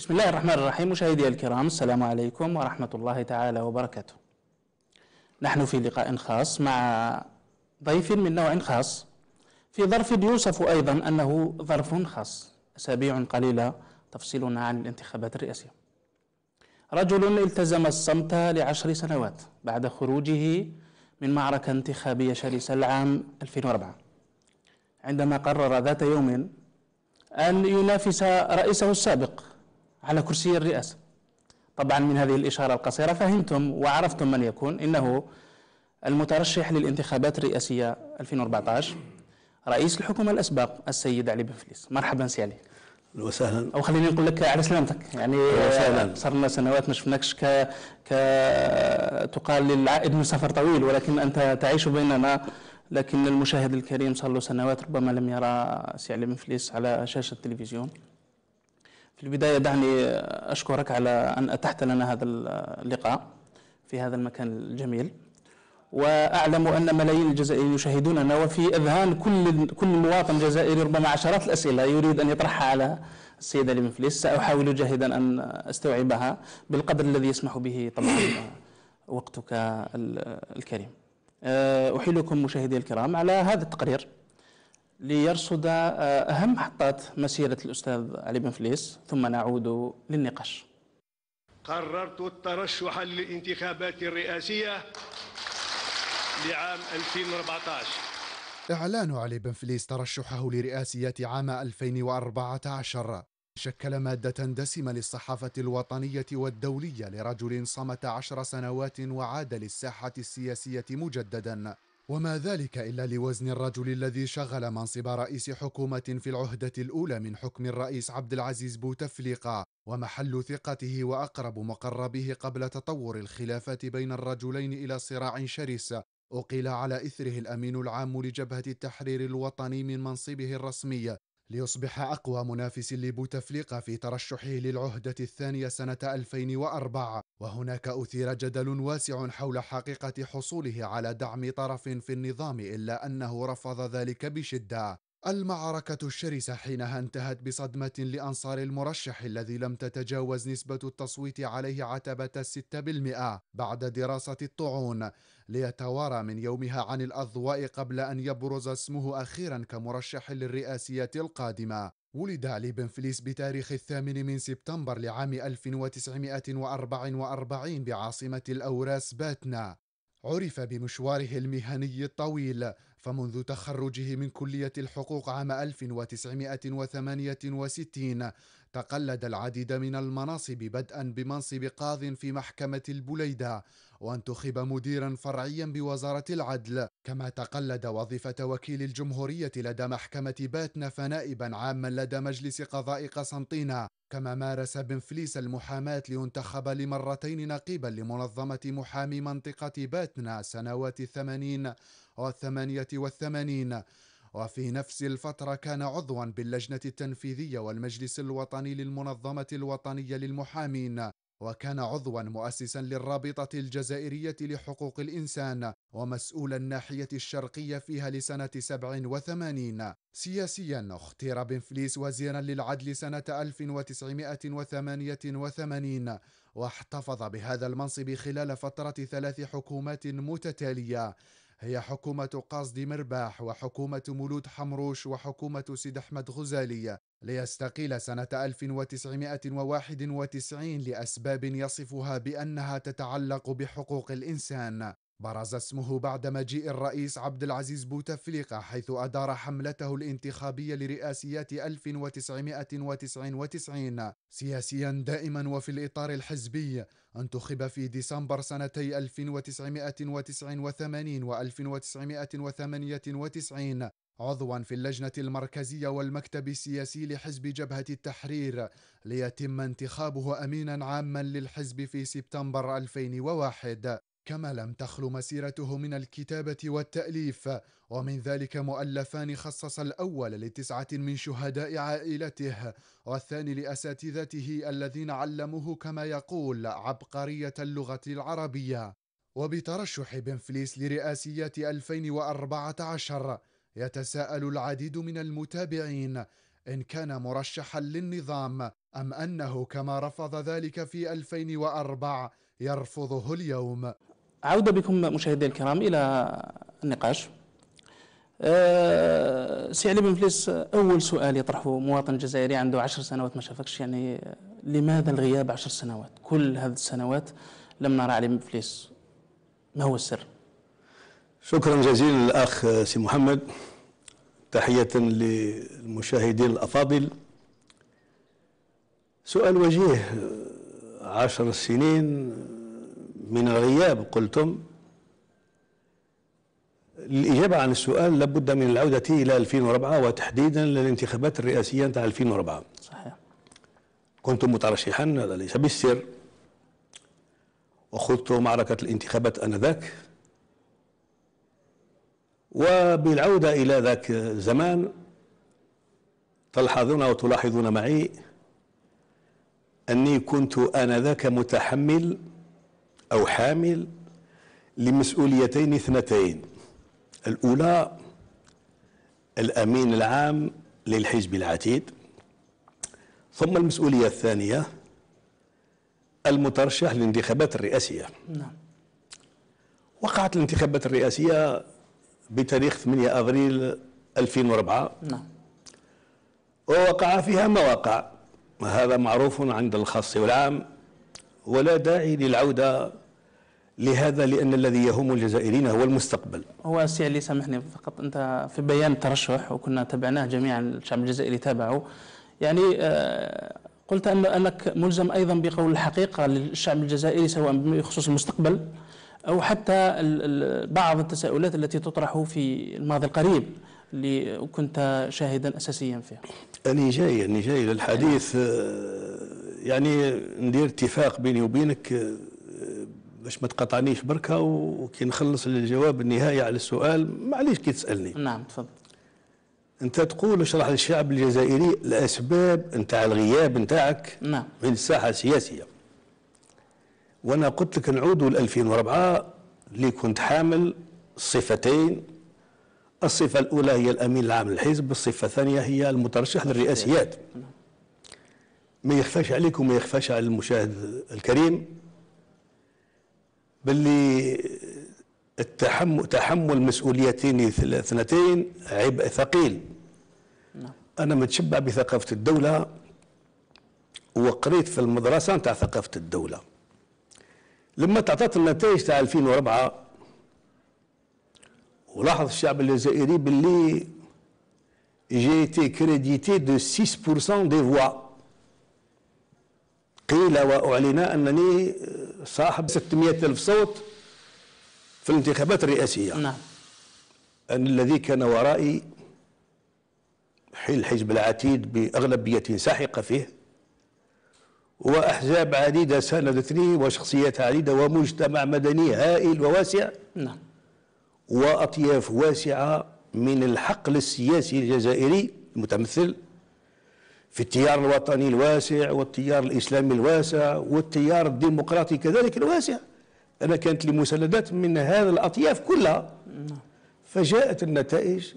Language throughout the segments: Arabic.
بسم الله الرحمن الرحيم مشاهدي الكرام السلام عليكم ورحمة الله تعالى وبركاته نحن في لقاء خاص مع ضيف من نوع خاص في ظرف يوصف أيضا أنه ظرف خاص أسابيع قليلة تفصلنا عن الانتخابات الرئاسية رجل التزم الصمت لعشر سنوات بعد خروجه من معركة انتخابية شرسة العام 2004 عندما قرر ذات يوم أن ينافس رئيسه السابق على كرسي الرئاسة طبعا من هذه الإشارة القصيرة فهمتم وعرفتم من يكون إنه المترشح للانتخابات الرئاسية 2014 رئيس الحكومة الأسبق السيد علي بن فليس مرحبا سي علي وسهلا او خليني نقول لك على سلامتك يعني وسهلا صرنا سنوات ما شفناكش ك ك تقال للعائد من سفر طويل ولكن انت تعيش بيننا لكن المشاهد الكريم صار له سنوات ربما لم يرى سي علي بن فليس على شاشه التلفزيون في البداية دعني أشكرك على أن أتحت لنا هذا اللقاء في هذا المكان الجميل وأعلم أن ملايين الجزائريين يشاهدوننا وفي أذهان كل كل مواطن جزائري ربما عشرات الأسئلة يريد أن يطرحها على السيدة لمفليس سأحاول جاهدا أن أستوعبها بالقدر الذي يسمح به طبعا وقتك الكريم أه، أحيلكم مشاهدي الكرام على هذا التقرير ليرصد آه، أهم محطات مسيرة الأستاذ علي بن فليس ثم نعود للنقاش قررت الترشح للانتخابات الرئاسية لعام 2014 إعلان علي بن فليس ترشحه لرئاسية عام 2014 شكل مادة دسمة للصحافة الوطنية والدولية لرجل صمت عشر سنوات وعاد للساحة السياسية مجددا وما ذلك إلا لوزن الرجل الذي شغل منصب رئيس حكومة في العهدة الأولى من حكم الرئيس عبد العزيز بوتفليقة ومحل ثقته وأقرب مقربه قبل تطور الخلافات بين الرجلين إلى صراع شرس أقيل على إثره الأمين العام لجبهة التحرير الوطني من منصبه الرسمي ليصبح أقوى منافس لبوتفليقة في ترشحه للعهدة الثانية سنة 2004 وهناك أثير جدل واسع حول حقيقة حصوله على دعم طرف في النظام إلا أنه رفض ذلك بشدة المعركة الشرسة حينها انتهت بصدمة لأنصار المرشح الذي لم تتجاوز نسبة التصويت عليه عتبة الستة بالمئة بعد دراسة الطعون ليتوارى من يومها عن الأضواء قبل أن يبرز اسمه أخيرا كمرشح للرئاسية القادمة ولد علي بن فليس بتاريخ الثامن من سبتمبر لعام 1944 بعاصمة الأوراس باتنا عرف بمشواره المهني الطويل فمنذ تخرجه من كلية الحقوق عام 1968 تقلد العديد من المناصب بدءا بمنصب قاض في محكمة البليدة وانتخب مديرا فرعيا بوزارة العدل كما تقلد وظيفة وكيل الجمهورية لدى محكمة باتنا فنائبا عاما لدى مجلس قضاء قسنطينة كما مارس بنفليس المحاماة لينتخب لمرتين نقيبا لمنظمة محامي منطقة باتنا سنوات الثمانين والثمانية والثمانين وفي نفس الفترة كان عضوا باللجنة التنفيذية والمجلس الوطني للمنظمة الوطنية للمحامين وكان عضوا مؤسسا للرابطة الجزائرية لحقوق الإنسان ومسؤول الناحية الشرقية فيها لسنة 87 سياسيا اختير بنفليس وزيرا للعدل سنة 1988 واحتفظ بهذا المنصب خلال فترة ثلاث حكومات متتالية هي حكومة قصد مرباح وحكومة مولود حمروش وحكومة سيد أحمد غزالية ليستقيل سنة 1991 لأسباب يصفها بأنها تتعلق بحقوق الإنسان برز اسمه بعد مجيء الرئيس عبد العزيز بوتفليقة حيث أدار حملته الانتخابية لرئاسيات 1999 سياسيا دائما وفي الإطار الحزبي انتخب في ديسمبر سنتي 1989 و 1998 عضوا في اللجنة المركزية والمكتب السياسي لحزب جبهة التحرير ليتم انتخابه أمينا عاما للحزب في سبتمبر 2001 كما لم تخلو مسيرته من الكتابة والتأليف ومن ذلك مؤلفان خصص الأول لتسعة من شهداء عائلته والثاني لأساتذته الذين علموه كما يقول عبقرية اللغة العربية وبترشح بنفليس لرئاسيات 2014 يتساءل العديد من المتابعين إن كان مرشحا للنظام أم أنه كما رفض ذلك في 2004 يرفضه اليوم عودة بكم مشاهدي الكرام إلى النقاش آه، سي علي بن فليس أول سؤال يطرحه مواطن جزائري عنده عشر سنوات ما شافكش يعني لماذا الغياب عشر سنوات كل هذه السنوات لم نرى علي بن فليس ما هو السر شكرا جزيلا للأخ سي محمد تحية للمشاهدين الأفاضل سؤال وجيه عشر سنين من الغياب قلتم الإجابة عن السؤال لابد من العودة إلى 2004 وتحديدا للانتخابات الرئاسية نتاع 2004 صحيح كنتم مترشحا هذا ليس بالسر وخضت معركة الانتخابات آنذاك وبالعودة إلى ذاك الزمان تلحظون وتلاحظون معي أني كنت آنذاك متحمل أو حامل لمسؤوليتين اثنتين الأولى الأمين العام للحزب العتيد ثم المسؤولية الثانية المترشح للانتخابات الرئاسية نعم. وقعت الانتخابات الرئاسية بتاريخ 8 أبريل 2004 نعم. ووقع فيها ما وقع هذا معروف عند الخاص والعام ولا داعي للعودة لهذا لأن الذي يهم الجزائريين هو المستقبل هو سي علي سامحني فقط أنت في بيان الترشح وكنا تابعناه جميعا الشعب الجزائري تابعه يعني آه، قلت أن أنك ملزم أيضا بقول الحقيقة للشعب الجزائري سواء بخصوص المستقبل أو حتى بعض التساؤلات التي تطرح في الماضي القريب اللي كنت شاهدا أساسيا فيها أنا جاي أنا جاي للحديث آه، يعني ندير اتفاق بيني وبينك آه، باش ما تقاطعنيش بركة وكي نخلص الجواب النهائي على السؤال معليش كي تسألني نعم تفضل انت تقول اشرح للشعب الجزائري الاسباب نتاع الغياب نتاعك نعم من الساحه السياسيه وانا قلت لك نعود ل 2004 اللي كنت حامل صفتين الصفه الاولى هي الامين العام للحزب الصفه الثانيه هي المترشح للرئاسيات نعم. ما يخفاش عليك وما يخفاش على المشاهد الكريم باللي التحمل تحمل مسؤوليتين اثنتين عبء ثقيل نعم. انا متشبع بثقافه الدوله وقريت في المدرسه نتاع ثقافه الدوله لما تعطت النتائج تاع 2004 ولاحظ الشعب الجزائري باللي جي تي كريديتي دو 6% دي فوا قيل وأعلن أنني صاحب 600 ألف صوت في الانتخابات الرئاسية نعم أن الذي كان ورائي حزب العتيد بأغلبية ساحقة فيه وأحزاب عديدة ساندتني وشخصيات عديدة ومجتمع مدني هائل وواسع نعم وأطياف واسعة من الحقل السياسي الجزائري المتمثل في التيار الوطني الواسع والتيار الإسلامي الواسع والتيار الديمقراطي كذلك الواسع أنا كانت لي مساندات من هذا الأطياف كلها فجاءت النتائج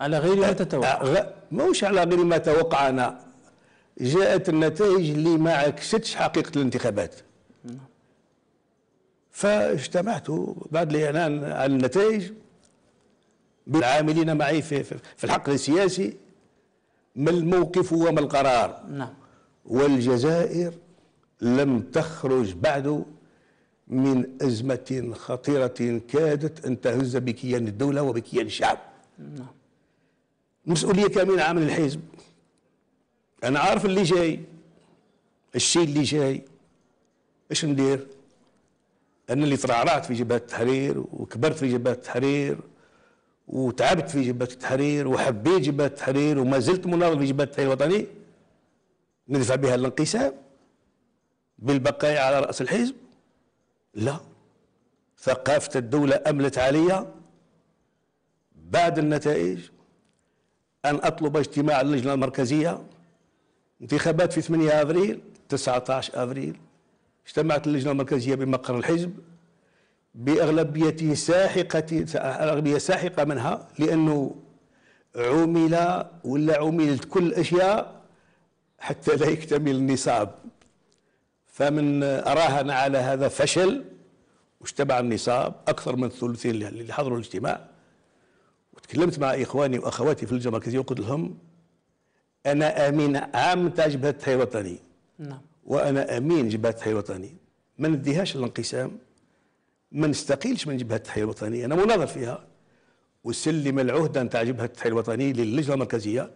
على غير ما تتوقع أه، ماهوش على غير ما توقعنا جاءت النتائج اللي ما عكستش حقيقة الانتخابات فاجتمعت بعد الإعلان عن النتائج بالعاملين معي في, في الحقل السياسي ما الموقف وما القرار نعم والجزائر لم تخرج بعد من أزمة خطيرة كادت أن تهز بكيان الدولة وبكيان الشعب نعم مسؤولية كاملة عامل الحزب أنا عارف اللي جاي الشيء اللي جاي ايش ندير أنا اللي ترعرعت في جبهة التحرير وكبرت في جبهة التحرير وتعبت في جبهة التحرير وحبيت جبهة التحرير وما زلت مناضل في جبهة التحرير الوطني ندفع بها الانقسام بالبقاء على رأس الحزب لا ثقافة الدولة أملت علي بعد النتائج أن أطلب اجتماع اللجنة المركزية انتخابات في 8 أبريل 19 أبريل اجتمعت اللجنة المركزية بمقر الحزب بأغلبية ساحقة أغلبية ساحقة منها لأنه عُمل ولا عُملت كل الأشياء حتى لا يكتمل النصاب فمن أراهن على هذا فشل واجتمع النصاب أكثر من الثلثين اللي حضروا الاجتماع وتكلمت مع إخواني وأخواتي في الجمركزية وقلت لهم أنا أمين عام تاع جبهة الوطني نعم وأنا أمين جبهة الوطني ما نديهاش الانقسام ما نستقيلش من جبهه التحرير الوطني انا مناظر فيها وسلم العهده نتاع جبهه التحرير الوطني للجنه المركزيه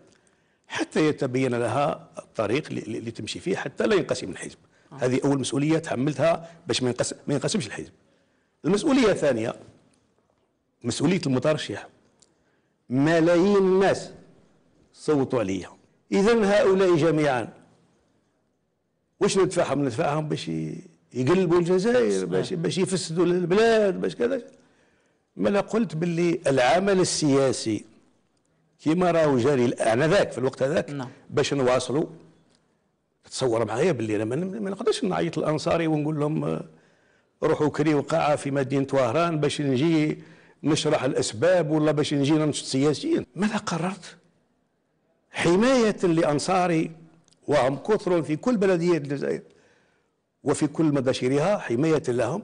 حتى يتبين لها الطريق اللي تمشي فيه حتى لا ينقسم الحزب آه. هذه اول مسؤوليه تحملتها باش ما ينقسم ما ينقسمش الحزب المسؤوليه الثانيه مسؤوليه المترشح ملايين الناس صوتوا عليا اذا هؤلاء جميعا واش ندفعهم ندفعهم باش يقلبوا الجزائر باش باش يفسدوا البلاد باش كذا ما انا قلت باللي العمل السياسي كيما راهو جاري انذاك في الوقت هذاك نعم. باش نواصلوا تصور معايا باللي انا ما نقدرش نعيط الانصاري ونقول لهم آه، روحوا كريوا قاعه في مدينه وهران باش نجي نشرح الاسباب ولا باش نجي ننشط سياسيا ماذا قررت؟ حمايه لانصاري وهم كثر في كل بلديه الجزائر وفي كل مباشرها حماية لهم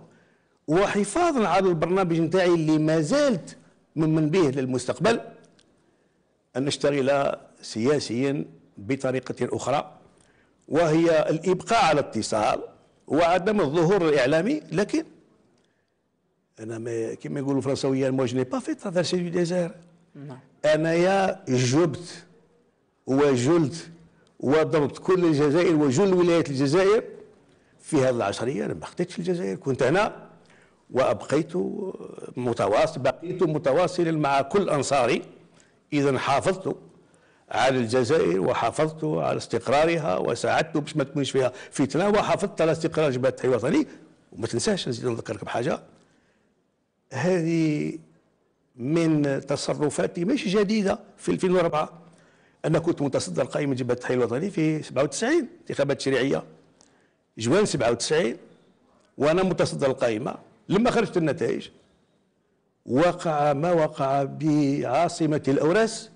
وحفاظا على البرنامج نتاعي اللي ما زالت من به للمستقبل أن نشتغل سياسيا بطريقة أخرى وهي الإبقاء على اتصال وعدم الظهور الإعلامي لكن أنا ما كما يقولوا الفرنسويه مو جني با في تهدر سي ديزير أنايا جبت وجلت وضربت كل الجزائر وجل ولايات الجزائر في هذه العشرية أنا ما خديتش الجزائر كنت هنا وأبقيت متواصل بقيت متواصلا مع كل أنصاري إذا حافظت على الجزائر وحافظت على استقرارها وساعدت باش ما تكونش فيها فتنه وحافظت على استقرار جبهه التحرير الوطني وما تنساش نزيد نذكرك بحاجه هذه من تصرفاتي مش جديده في 2004 انا كنت متصدر قائمه جبهه التحرير الوطني في 97 انتخابات تشريعيه جوان 97 وانا متصدر القائمه لما خرجت النتائج وقع ما وقع بعاصمه الاوراس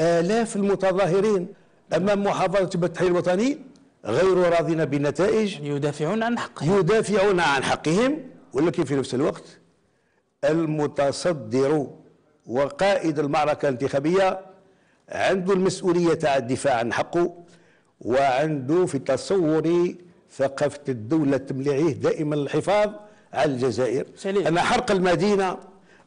الاف المتظاهرين امام محافظه التحرير الوطني غير راضين بالنتائج يدافعون عن حقهم يدافعون عن حقهم ولكن في نفس الوقت المتصدر وقائد المعركه الانتخابيه عنده المسؤوليه تاع الدفاع عن حقه وعنده في تصوري ثقافة الدولة تمليعيه دائما الحفاظ على الجزائر سليم. أنا حرق المدينة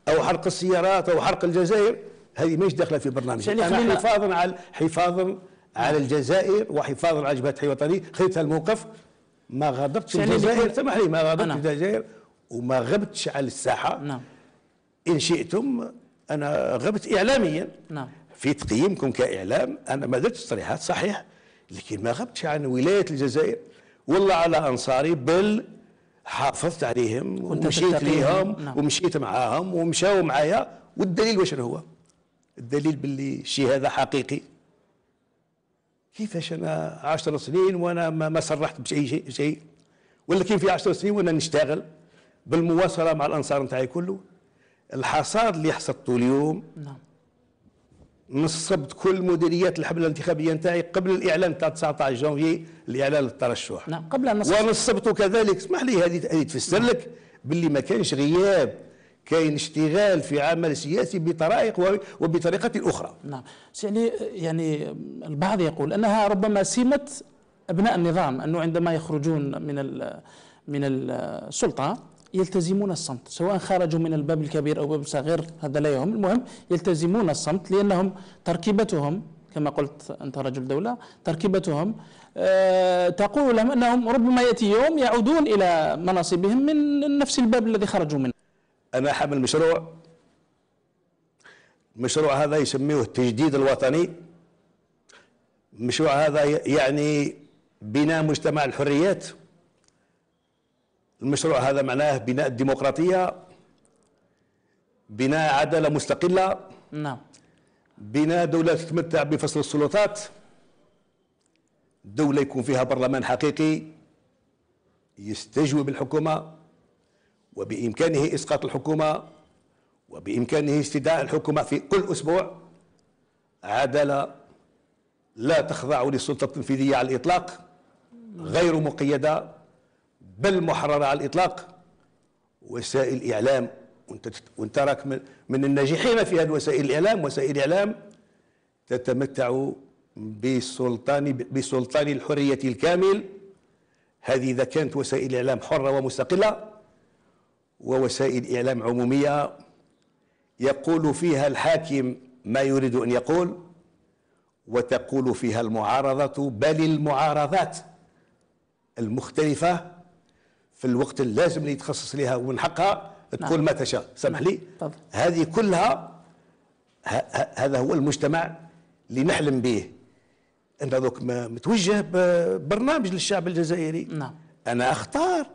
أو حرق السيارات أو حرق الجزائر هذه مش داخلة في برنامج أنا حفاظا على حفاظا على الجزائر وحفاظا على جبهة الوطنيه الوطني خذت الموقف ما غضبتش الجزائر سمح لي ما غضبتش الجزائر وما غبتش على الساحة نعم. إن شئتم أنا غبت إعلاميا نعم. في تقييمكم كإعلام أنا ما درتش تصريحات صحيح لكن ما غبتش عن ولاية الجزائر والله على انصاري بل حافظت عليهم ومشيت ليهم نعم. ومشيت معاهم ومشاو معايا والدليل واش هو الدليل باللي الشيء هذا حقيقي كيفاش انا 10 سنين وانا ما صرحت بشيء شيء شيء ولا كيف في 10 سنين وانا نشتغل بالمواصله مع الانصار نتاعي كله الحصاد اللي حصدته اليوم نعم نصبت كل مديريات الحمله الانتخابيه نتاعي قبل الاعلان تاع 19 جونفي الاعلان للترشح نعم قبل أن ونصبت كذلك اسمح لي هذه تفسر لك باللي ما كانش غياب كاين اشتغال في عمل سياسي بطرائق وبطريقة أخرى نعم يعني يعني البعض يقول أنها ربما سمة أبناء النظام أنه عندما يخرجون من من السلطة يلتزمون الصمت سواء خرجوا من الباب الكبير أو باب صغير هذا لا يهم المهم يلتزمون الصمت لأنهم تركيبتهم كما قلت أنت رجل دولة تركيبتهم آه، تقول لهم أنهم ربما يأتي يوم يعودون إلى مناصبهم من نفس الباب الذي خرجوا منه أنا حمل مشروع مشروع هذا يسميه التجديد الوطني مشروع هذا يعني بناء مجتمع الحريات المشروع هذا معناه بناء الديمقراطية بناء عدالة مستقلة نعم بناء دولة تتمتع بفصل السلطات دولة يكون فيها برلمان حقيقي يستجوب الحكومة وبإمكانه إسقاط الحكومة وبإمكانه استدعاء الحكومة في كل أسبوع عدالة لا تخضع للسلطة التنفيذية على الإطلاق غير مقيدة بل محررة على الإطلاق وسائل إعلام وانت, وانت راك من, من الناجحين في هذه وسائل الإعلام وسائل إعلام تتمتع بسلطان بسلطان الحرية الكامل هذه إذا كانت وسائل إعلام حرة ومستقلة ووسائل إعلام عمومية يقول فيها الحاكم ما يريد أن يقول وتقول فيها المعارضة بل المعارضات المختلفة في الوقت اللازم اللي يتخصص لها ومن حقها تقول نعم. ما تشاء سمح لي هذه كلها هذا هو المجتمع اللي نحلم به انت دوك متوجه ببرنامج للشعب الجزائري نعم انا اختار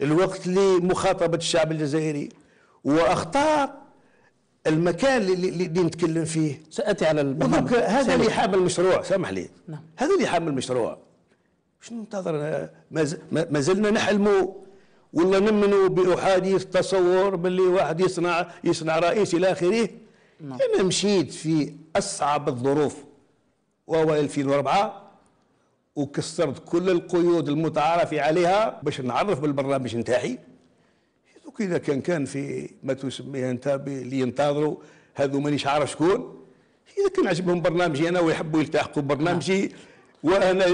الوقت لمخاطبه الشعب الجزائري واختار المكان اللي, اللي نتكلم فيه ساتي على هذا اللي حامل المشروع سامح لي نعم. هذا اللي حامل المشروع شنو ننتظر ما زلنا نحلموا ولا نمنوا باحاديث تصور باللي واحد يصنع يصنع رئيس الى اخره نعم. انا مشيت في اصعب الظروف وهو 2004 وكسرت كل القيود المتعارف عليها باش نعرف بالبرنامج نتاعي اذا كان كان في ما تسميه انت اللي ينتظروا هذو مانيش عارف شكون اذا كان عجبهم برنامجي انا ويحبوا يلتحقوا ببرنامجي نعم. وانا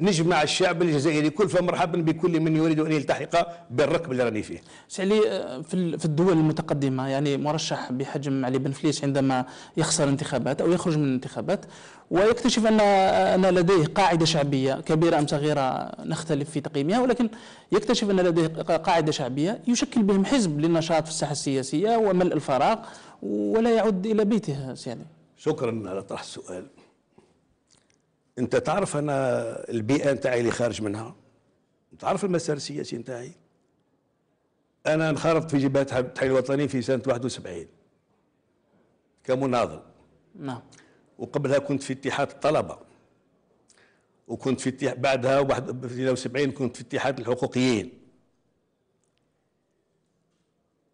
نجمع الشعب الجزائري كل فمرحبا بكل من يريد ان يلتحق بالركب اللي راني فيه. سعلي آه، في الدول المتقدمه يعني مرشح بحجم علي بن فليس عندما يخسر انتخابات او يخرج من الانتخابات ويكتشف ان آه، ان لديه قاعده شعبيه كبيره ام صغيره نختلف في تقييمها ولكن يكتشف ان لديه قاعده شعبيه يشكل بهم حزب للنشاط في الساحه السياسيه وملء الفراغ ولا يعود الى بيته سعلي. شكرا على طرح السؤال. انت تعرف انا البيئه نتاعي اللي خارج منها تعرف المسار السياسي نتاعي انا انخرطت في جبهه التحرير الوطني في سنه 71 كمناضل نعم وقبلها كنت في اتحاد الطلبه وكنت في اتحاد بعدها واحد 72 كنت في اتحاد الحقوقيين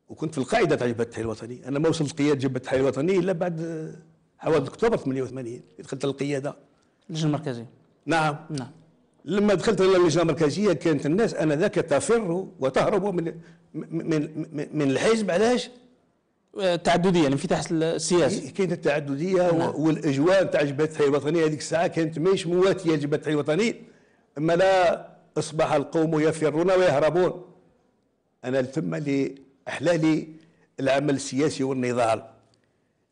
وكنت في القاعده تاع جبهه التحرير الوطني انا ما وصلت قياده جبهه التحرير الوطني الا بعد آه، حوالي اكتوبر 88 دخلت القياده اللجنه المركزيه نعم نعم لما دخلت اللجنه المركزيه كانت الناس انذاك تفر وتهرب من من من الحزب علاش؟ التعدديه آه، الانفتاح السياسي إيه، كانت التعدديه نعم. والاجواء نتاع جبهه التحرير الوطني هذيك الساعه كانت ماهيش مواتيه لجبهه التحرير الوطني اما لا اصبح القوم يفرون ويهربون انا اللي احلالي العمل السياسي والنضال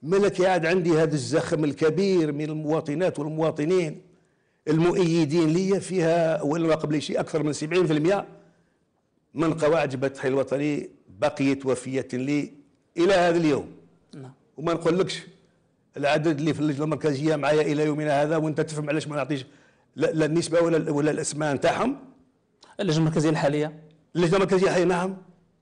ملك يعد عندي هذا الزخم الكبير من المواطنات والمواطنين المؤيدين لي فيها ولا قبل شيء أكثر من 70% من قواعد جبهة التحرير الوطني بقيت وفية لي إلى هذا اليوم لا. نعم. وما نقولكش العدد اللي في اللجنة المركزية معايا إلى يومنا هذا وأنت تفهم علاش ما نعطيش لا, لا النسبة ولا ولا الأسماء نتاعهم اللجنة المركزية الحالية اللجنة المركزية الحالية نعم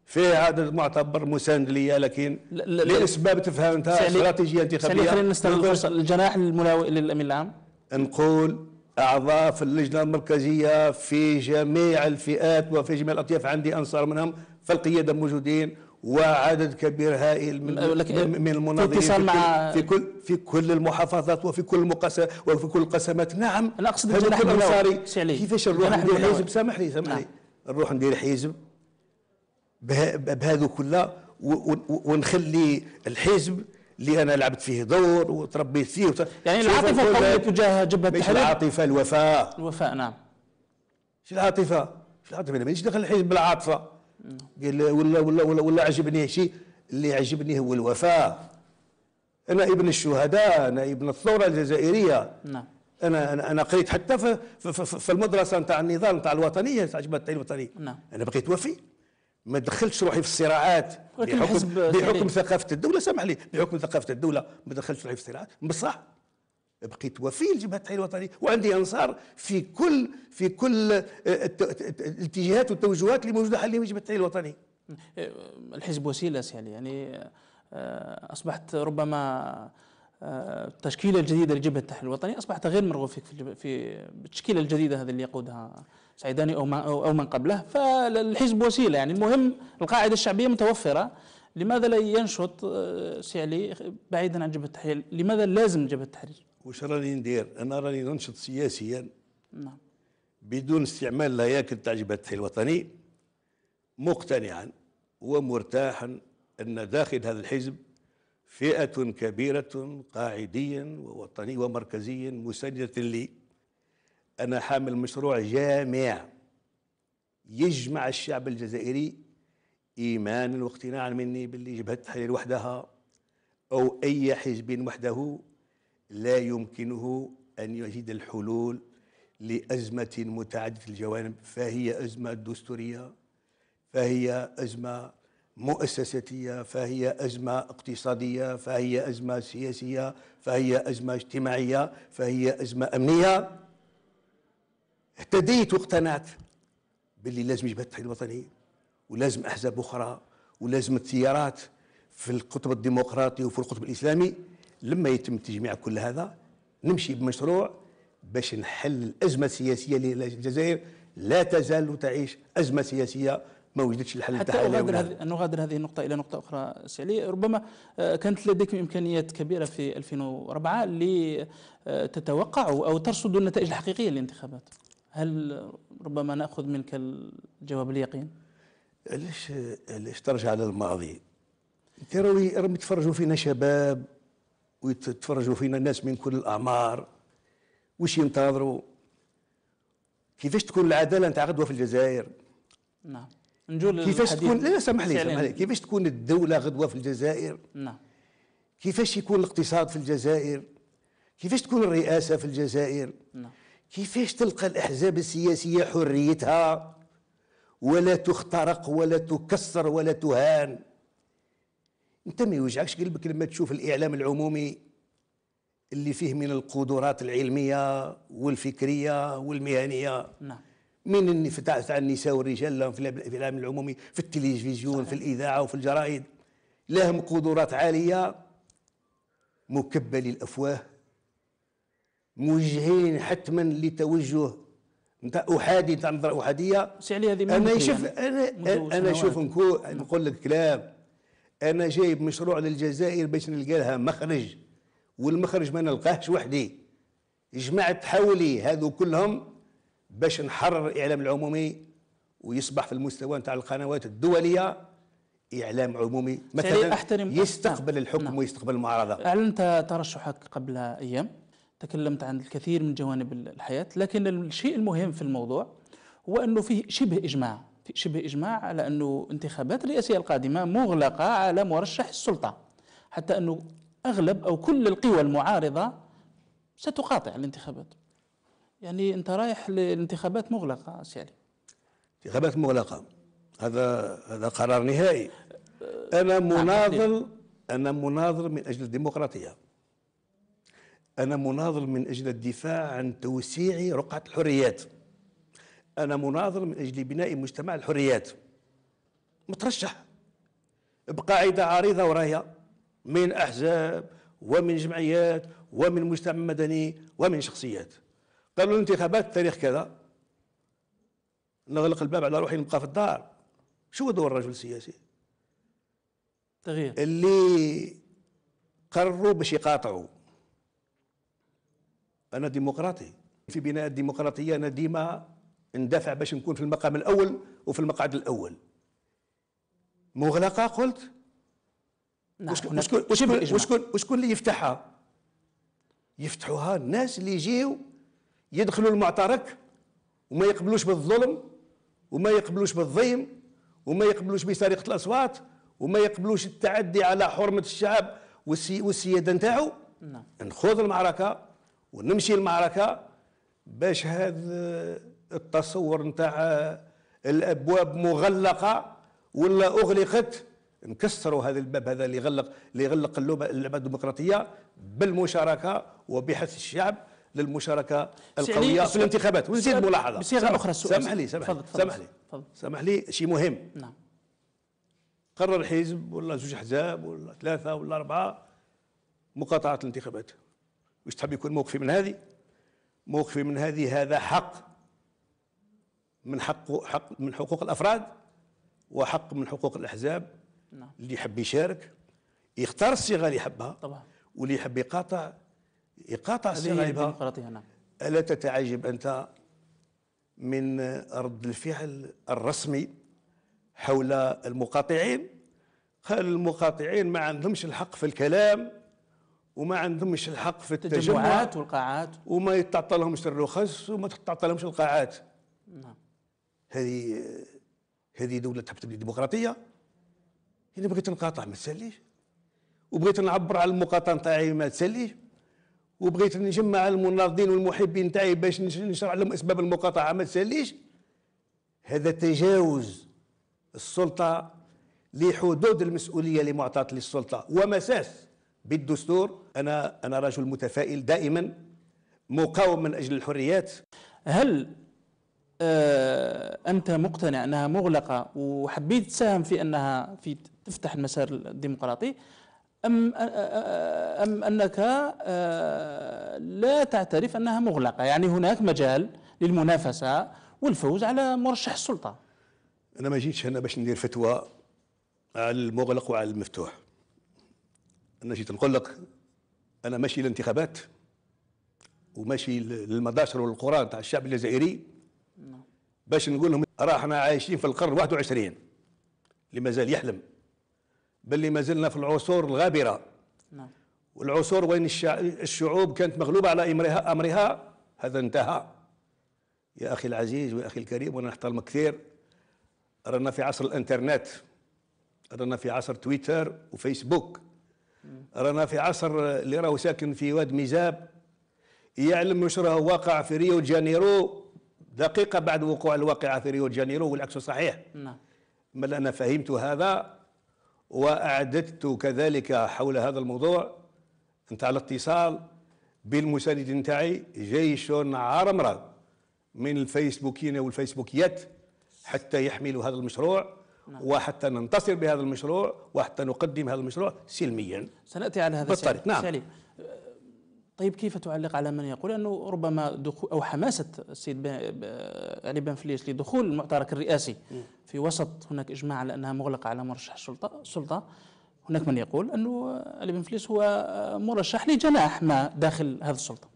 في هذا المعتبر مساند لي لكن لاسباب تفهم انت استراتيجيه انتخابيه خلينا نستغل الفرصه الجناح الملاوي للامين العام نقول اعضاء في اللجنه المركزيه في جميع الفئات وفي جميع الاطياف عندي انصار منهم فالقياده موجودين وعدد كبير هائل من من المناضلين في, مع في كل في كل المحافظات وفي كل المقاسمات وفي كل القسمات نعم انا اقصد الجناح الانصاري كيفاش نروح ندير حزب سامحني سامحني نروح نعم. ندير حزب بهذا كله ونخلي الحزب اللي انا لعبت فيه دور وتربيت فيه وت... يعني العاطفه القويه تجاه جبهه التحرير العاطفه الوفاء الوفاء نعم شو العاطفه؟ شو العاطفه انا مانيش دخل الحزب بالعاطفه قال ولا ولا ولا, ولا عجبني شيء اللي عجبني هو الوفاء انا ابن الشهداء انا ابن الثوره الجزائريه نعم انا انا انا قريت حتى في, في, في, في المدرسه نتاع النضال نتاع الوطنيه نتاع جبهه التحرير الوطني نعم انا بقيت وفي ما دخلتش روحي في الصراعات بحكم, بحكم ثقافه الدوله سامح لي بحكم ثقافه الدوله ما دخلتش روحي في الصراعات بصح بقيت وفي الجبهة التحرير الوطني وعندي انصار في كل في كل آه، الاتجاهات والتوجهات اللي موجوده حاليا في جبهه التحرير الوطني أه، الحزب وسيله علي يعني أه، اصبحت ربما التشكيله الجديده لجبهه التحرير الوطني اصبحت غير مرغوب فيك في التشكيله الجديده هذه اللي يقودها سعيداني أو من قبله فالحزب وسيلة يعني المهم القاعدة الشعبية متوفرة لماذا لا ينشط آه، سي علي بعيدا عن جبهة التحرير لماذا لازم جبهة التحرير وش راني ندير أنا راني ننشط سياسيا نعم بدون استعمال الهياكل تاع جبهة التحرير الوطني مقتنعا ومرتاحا أن داخل هذا الحزب فئة كبيرة قاعديا ووطني ومركزيا مساندة لي أنا حامل مشروع جامع يجمع الشعب الجزائري إيمانا واقتناعا مني باللي جبهة التحرير وحدها أو أي حزب وحده لا يمكنه أن يجد الحلول لأزمة متعددة الجوانب فهي أزمة دستورية فهي أزمة مؤسساتية فهي أزمة اقتصادية فهي أزمة سياسية فهي أزمة اجتماعية فهي أزمة أمنية اهتديت واقتنعت باللي لازم يجب التحرير الوطني ولازم احزاب اخرى ولازم التيارات في القطب الديمقراطي وفي القطب الاسلامي لما يتم تجميع كل هذا نمشي بمشروع باش نحل الازمه السياسيه للجزائر لا تزال تعيش ازمه سياسيه ما وجدتش الحل حتى أغادر نغادر هذه النقطة إلى نقطة أخرى سعلي ربما آه، كانت لديكم إمكانيات كبيرة في 2004 لتتوقعوا أو ترصدوا النتائج الحقيقية للانتخابات هل ربما ناخذ منك الجواب اليقين؟ علاش علاش ترجع للماضي؟ تروي راهم يتفرجوا فينا شباب ويتفرجوا فينا ناس من كل الاعمار واش ينتظروا؟ كيفاش تكون العداله نتاع غدوه في الجزائر؟ نعم نجول كيفاش تكون لا سامح لي سامح لي كيفاش تكون الدوله غدوه في الجزائر؟ نعم كيفاش يكون الاقتصاد في الجزائر؟ كيفاش تكون الرئاسه في الجزائر؟ نعم كيفاش تلقى الأحزاب السياسية حريتها ولا تخترق ولا تكسر ولا تهان انت ما يوجعكش قلبك لما تشوف الإعلام العمومي اللي فيه من القدرات العلمية والفكرية والمهنية نعم من النفتاح تاع النساء والرجال في الاعلام العمومي في التلفزيون صحيح. في الاذاعه وفي الجرائد لهم قدرات عاليه مكبه للافواه موجهين حتما لتوجه نتاع احادي نتاع نظره احاديه يعني انا شوف يعني. انا انا شوف نقول لك كلام انا جايب مشروع للجزائر باش نلقى لها مخرج والمخرج ما نلقاهش وحدي جمعت حولي هذو كلهم باش نحرر الاعلام العمومي ويصبح في المستوى نتاع القنوات الدوليه اعلام عمومي مثلا أحترم يستقبل الحكم نعم. ويستقبل المعارضه اعلنت ترشحك قبل ايام تكلمت عن الكثير من جوانب الحياة لكن الشيء المهم في الموضوع هو أنه فيه شبه إجماع في شبه إجماع على أنه انتخابات الرئاسية القادمة مغلقة على مرشح السلطة حتى أنه أغلب أو كل القوى المعارضة ستقاطع الانتخابات يعني أنت رايح لانتخابات مغلقة سيالي انتخابات مغلقة هذا هذا قرار نهائي أه، أنا نعم، مناضل أنا مناضل من أجل الديمقراطية أنا مناضل من أجل الدفاع عن توسيع رقعة الحريات أنا مناضل من أجل بناء مجتمع الحريات مترشح بقاعدة عريضة ورايا من أحزاب ومن جمعيات ومن مجتمع مدني ومن شخصيات قالوا الانتخابات تاريخ كذا نغلق الباب على روحي نبقى في الدار شو دور الرجل السياسي تغيير اللي قرروا باش يقاطعوا انا ديمقراطي في بناء الديمقراطيه انا ديما ندافع باش نكون في المقام الاول وفي المقعد الاول مغلقه قلت نعم وشكون وشكون اللي يفتحها يفتحوها الناس اللي يجيو يدخلوا المعترك وما يقبلوش بالظلم وما يقبلوش بالضيم وما يقبلوش بسرقه الاصوات وما يقبلوش التعدي على حرمه الشعب والسياده نتاعو نعم نخوض المعركه ونمشي المعركه باش هذا آه، التصور نتاع آه، الابواب مغلقه ولا اغلقت نكسروا هذا الباب هذا اللي غلق اللي غلق اللعبه الديمقراطيه بالمشاركه وبحث الشعب للمشاركه القويه في الانتخابات ونزيد ملاحظه بصيغه اخرى السؤال سامح لي سامح لي سامح لي سامح لي شيء مهم نعم قرر حزب ولا زوج احزاب ولا ثلاثه ولا اربعه مقاطعه الانتخابات واش تحب يكون موقفي من هذه موقفي من هذه هذا حق من حق حق من حقوق الافراد وحق من حقوق الاحزاب نعم. اللي يحب يشارك يختار الصيغه اللي يحبها طبعا واللي يحب يقاطع يقاطع الصيغه اللي نعم الا تتعجب انت من رد الفعل الرسمي حول المقاطعين قال المقاطعين ما عندهمش الحق في الكلام وما عندهمش الحق في التجمعات والقاعات وما يتعطى لهمش الرخص وما تتعطى لهمش القاعات نعم هذه هذه دولة تحب تبني ديمقراطية أنا بغيت نقاطع ما تسليش وبغيت نعبر على المقاطعة نتاعي ما تسليش وبغيت نجمع المناضلين والمحبين نتاعي باش نشرح لهم أسباب المقاطعة ما تسليش هذا تجاوز السلطة لحدود المسؤولية اللي معطاة للسلطة ومساس بالدستور انا انا رجل متفائل دائما مقاوم من اجل الحريات هل آه انت مقتنع انها مغلقه وحبيت تساهم في انها في تفتح المسار الديمقراطي ام آه، آه، ام انك آه لا تعترف انها مغلقه يعني هناك مجال للمنافسه والفوز على مرشح السلطه انا ما جيتش هنا باش ندير فتوى على المغلق وعلى المفتوح انا جيت نقول لك انا ماشي للانتخابات وماشي للمداشر والقرى تاع الشعب الجزائري نعم. باش نقول لهم راه احنا عايشين في القرن 21 اللي مازال يحلم بل ما زلنا في العصور الغابره نعم والعصور وين الشعوب كانت مغلوبه على امرها امرها هذا انتهى يا اخي العزيز ويا اخي الكريم وانا نحترمك كثير رانا في عصر الانترنت رانا في عصر تويتر وفيسبوك رانا في عصر اللي راهو ساكن في واد ميزاب يعلم واش راهو واقع في ريو جانيرو دقيقة بعد وقوع الواقعة في ريو جانيرو والعكس صحيح نعم بل أنا فهمت هذا وأعددت كذلك حول هذا الموضوع أنت على اتصال بالمساند نتاعي جيش عرمرة من الفيسبوكين والفيسبوكيات حتى يحملوا هذا المشروع نعم. وحتى ننتصر بهذا المشروع وحتى نقدم هذا المشروع سلميا سناتي على هذا بالطريق نعم سالي. طيب كيف تعلق على من يقول انه ربما دخول او حماسه السيد علي بن فليس لدخول المعترك الرئاسي في وسط هناك اجماع على انها مغلقه على مرشح السلطه السلطه هناك من يقول انه علي بن فليس هو مرشح لجناح ما داخل هذه السلطه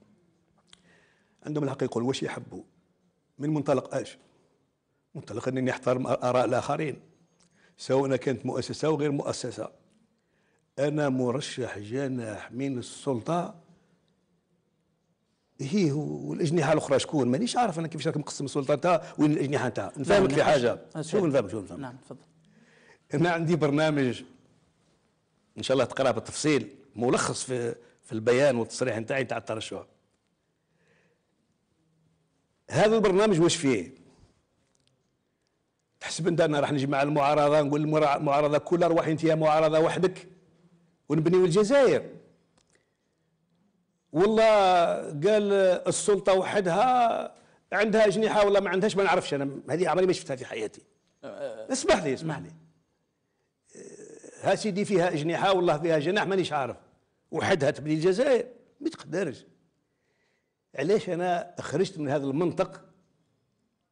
عندهم الحق يقول واش يحبوا من منطلق ايش؟ منطلق انني احترم اراء الاخرين سواء كانت مؤسسة أو غير مؤسسة أنا مرشح جناح من السلطة هي والاجنحه الاخرى شكون مانيش عارف انا كيفاش راك مقسم السلطه انت وين الاجنحه انت نفهمك في نعم، حاجه نعم. شوف نفهم شوف نفهم نعم تفضل انا عندي برنامج ان شاء الله تقراه بالتفصيل ملخص في في البيان والتصريح نتاعي تاع الترشح هذا البرنامج واش فيه تحسب انت انا راح نجي مع المعارضه نقول المعارضه كلها روح انت يا معارضه وحدك ونبنيو الجزائر والله قال السلطه وحدها عندها اجنحه ولا ما عندهاش ما نعرفش انا هذه عمري ما شفتها في حياتي اسمح لي اسمح لي ها سيدي فيها اجنحه والله فيها جناح مانيش عارف وحدها تبني الجزائر ما تقدرش علاش انا خرجت من هذا المنطق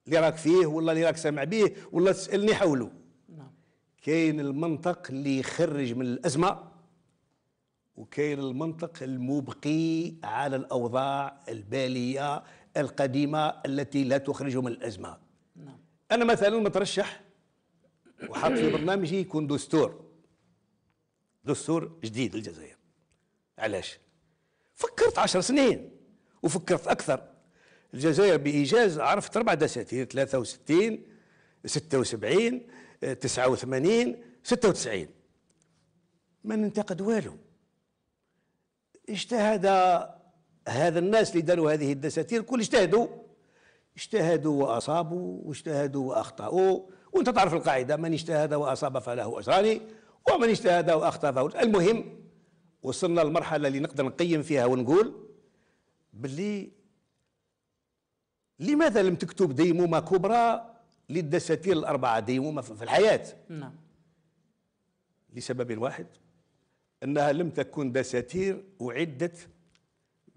اللي راك فيه ولا اللي راك سامع به ولا تسالني حوله نعم كاين المنطق اللي يخرج من الازمه وكاين المنطق المبقي على الاوضاع الباليه القديمه التي لا تخرج من الازمه نعم. انا مثلا مترشح وحاط في برنامجي يكون دستور دستور جديد للجزائر علاش فكرت عشر سنين وفكرت اكثر الجزائر بايجاز عرفت اربع دساتير 63 76 89 96 ما ننتقد والو اجتهد هذا الناس اللي داروا هذه الدساتير كل اجتهدوا اجتهدوا واصابوا واجتهدوا واخطاوا وانت تعرف القاعده من اجتهد واصاب فله اجران ومن اجتهد واخطا فهو المهم وصلنا للمرحله اللي نقدر نقيم فيها ونقول باللي لماذا لم تكتب ديمومة كبرى للدساتير الأربعة ديمومة في الحياة نعم لسبب واحد أنها لم تكن دساتير أعدت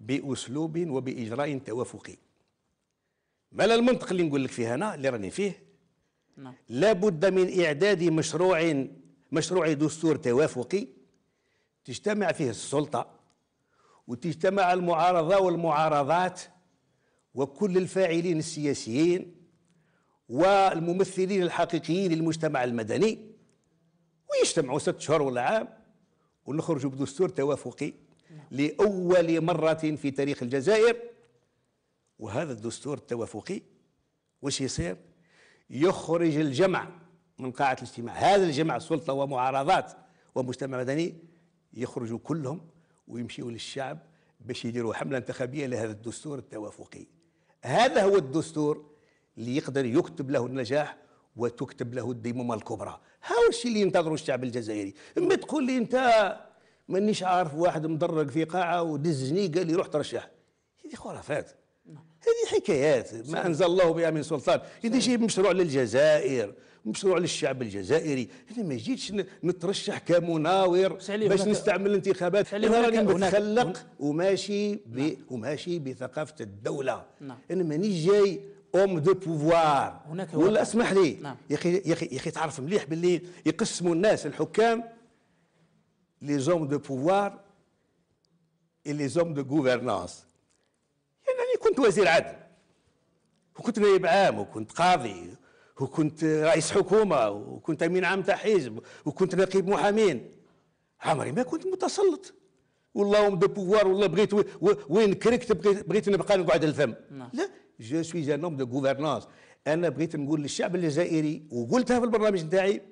بأسلوب وبإجراء توافقي ما المنطق اللي نقول لك فيه أنا اللي راني فيه نعم لابد من إعداد مشروع مشروع دستور توافقي تجتمع فيه السلطة وتجتمع المعارضة والمعارضات وكل الفاعلين السياسيين والممثلين الحقيقيين للمجتمع المدني ويجتمعوا ست شهور ولا عام ونخرجوا بدستور توافقي نعم. لأول مرة في تاريخ الجزائر وهذا الدستور التوافقي وش يصير يخرج الجمع من قاعة الاجتماع هذا الجمع سلطة ومعارضات ومجتمع مدني يخرجوا كلهم ويمشيوا للشعب باش يديروا حملة انتخابية لهذا الدستور التوافقي هذا هو الدستور اللي يقدر يكتب له النجاح وتكتب له الديمومة الكبرى هاو الشيء اللي ينتظره الشعب الجزائري اما تقول لي انت مانيش عارف واحد مدرج في قاعه ودز جنيه قال لي روح ترشح هذه خرافات هذه حكايات ما انزل الله بها من سلطان اذا جاي مشروع للجزائر مشروع للشعب الجزائري انا ما جيتش نترشح كمناور باش نستعمل الانتخابات انا راني متخلق وماشي ب... نعم. وماشي بثقافه الدوله نعم. انا ماني جاي اوم دو بوفوار ولا اسمح لي نعم. يا اخي يا اخي يا اخي تعرف مليح باللي يقسموا الناس الحكام لي زوم دو بوفوار اي لي زوم دو غوفرنانس كنت وزير عدل وكنت نائب عام وكنت قاضي وكنت رئيس حكومة وكنت أمين عام تاع حزب وكنت نقيب محامين عمري ما كنت متسلط واللهم دو بوفوار والله بغيت وين كركت بغيت, بغيت نبقى نقعد الفم نعم. لا جو سوي ان اوم دو غوفرنونس انا بغيت نقول للشعب الجزائري وقلتها في البرنامج نتاعي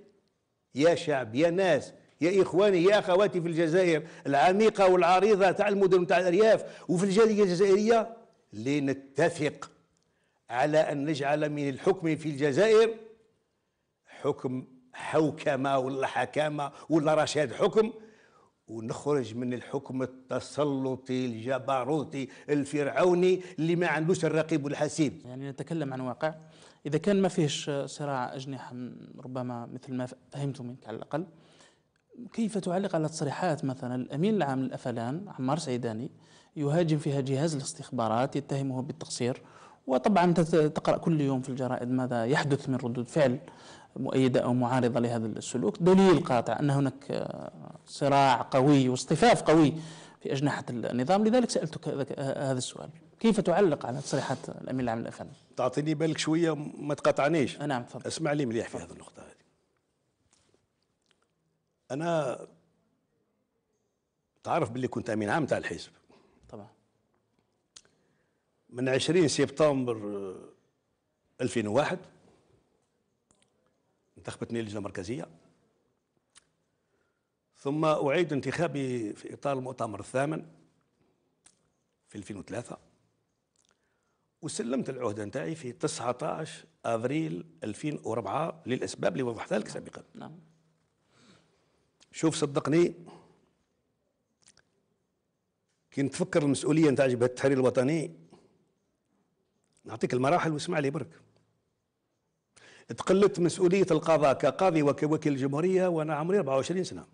يا شعب يا ناس يا اخواني يا اخواتي في الجزائر العميقه والعريضه تاع المدن تاع الارياف وفي الجاليه الجزائريه لنتفق على أن نجعل من الحكم في الجزائر حكم حوكمة ولا حكامة ولا رشاد حكم ونخرج من الحكم التسلطي الجبروتي الفرعوني اللي ما عندوش الرقيب والحسيب يعني نتكلم عن واقع إذا كان ما فيهش صراع أجنحة ربما مثل ما فهمت منك على الأقل كيف تعلق على تصريحات مثلا الأمين العام للأفلان عمار سعيداني يهاجم فيها جهاز الاستخبارات يتهمه بالتقصير وطبعا انت تقرا كل يوم في الجرائد ماذا يحدث من ردود فعل مؤيده او معارضه لهذا السلوك دليل قاطع ان هناك آه، صراع قوي واصطفاف قوي في اجنحه النظام لذلك سالتك آه، هذا السؤال كيف تعلق على تصريحات الامين العام الافغاني تعطيني بالك شويه ما تقاطعنيش آه، نعم تفضل اسمع لي مليح في هذه النقطه هذه انا تعرف باللي كنت امين عام تاع الحزب من 20 سبتمبر 2001 آه، انتخبتني اللجنه المركزيه ثم اعيد انتخابي في اطار المؤتمر الثامن في 2003 وسلمت العهده نتاعي في 19 افريل 2004 للاسباب اللي وضحتها لك نعم. سابقا نعم شوف صدقني كنت تفكر المسؤوليه نتاع جبهه التحرير الوطني نعطيك المراحل واسمع لي برك تقلت مسؤولية القضاء كقاضي وكوكيل الجمهورية وأنا عمري 24 سنة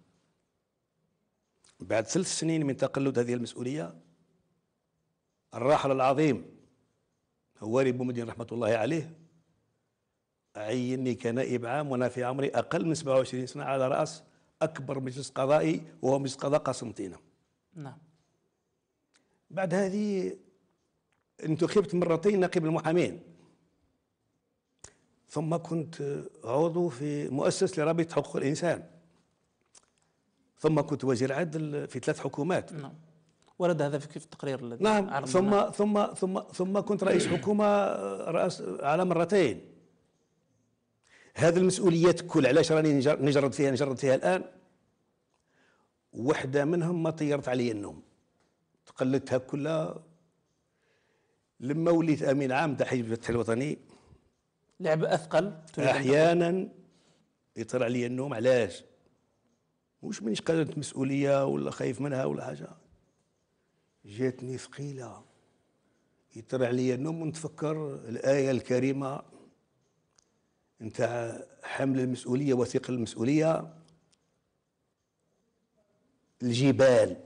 بعد ثلاث سنين من تقلد هذه المسؤولية الراحل العظيم هواري بومدين رحمة الله عليه عيني كنائب عام وأنا في عمري أقل من 27 سنة على رأس أكبر مجلس قضائي وهو مجلس قضاء قسنطينة نعم بعد هذه انتخبت مرتين نقيب المحامين ثم كنت عضو في مؤسس لرابطة حقوق الإنسان ثم كنت وزير عدل في ثلاث حكومات نعم ورد هذا في التقرير الذي نعم ثم ثم ثم ثم كنت رئيس حكومة رأس على مرتين هذه المسؤوليات كل علاش راني نجرد فيها نجرد فيها الآن وحدة منهم ما طيرت علي النوم تقلدتها كلها لما وليت امين عام تاع حزب الوطني لعب اثقل احيانا يطلع لي النوم علاش مش مانيش قادر مسؤوليه ولا خايف منها ولا حاجه جاتني ثقيله يطلع لي النوم ونتفكر الايه الكريمه نتاع حمل المسؤوليه وثيق المسؤوليه الجبال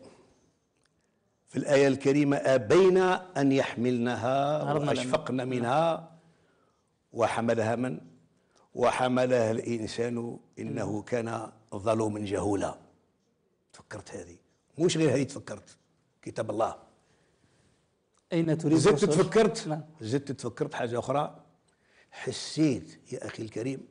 في الآية الكريمة أبينا أن يحملنها وأشفقن نعم. منها وحملها من؟ وحملها الإنسان إنه كان ظلوما جهولا تفكرت هذه مش غير هذه تفكرت كتاب الله أين تريد زدت تفكرت نعم. زدت تفكرت حاجة أخرى حسيت يا أخي الكريم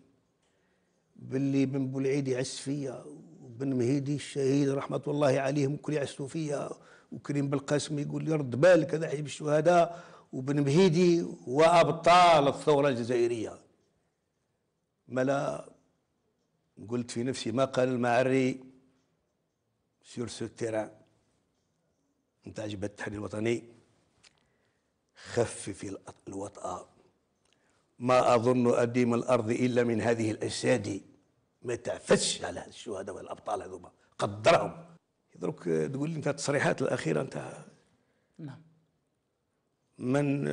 باللي بن بولعيد يعس فيا وبن مهيدي الشهيد رحمة الله عليهم كل يعسوا فيا وكريم بالقاسم يقول لي رد بالك هذا حزب الشهداء وبن مهيدي وابطال الثوره الجزائريه ملا قلت في نفسي ما قال المعري سور سو تيران نتاع جبهه التحرير الوطني خفف الوطأ ما أظن أديم الأرض إلا من هذه الأجساد ما تعفش على الشهداء والأبطال هذوما قدرهم دروك تقول لي انت التصريحات الاخيره نتاع نعم من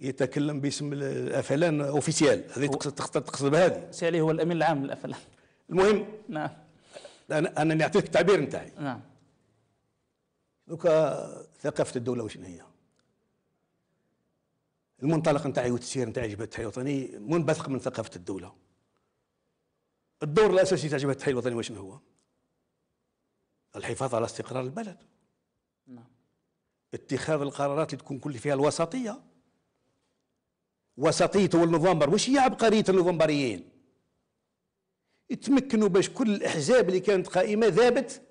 يتكلم باسم الافلان اوفيسيال هذه تقصد تقصد بهذه سيالي هو الامين العام للافلان المهم نعم انا انا نعطيك التعبير نتاعي نعم دوكا ثقافه الدوله وشنو هي المنطلق نتاعي والتسيير نتاعي جبهه التحرير الوطني منبثق من ثقافه الدوله الدور الاساسي تاع جبهه التحرير الوطني وشنو هو؟ الحفاظ على استقرار البلد نعم اتخاذ القرارات اللي تكون كل فيها الوسطيه وسطيه والنوفمبر وش هي عبقريه النوفمبريين يتمكنوا باش كل الاحزاب اللي كانت قائمه ذابت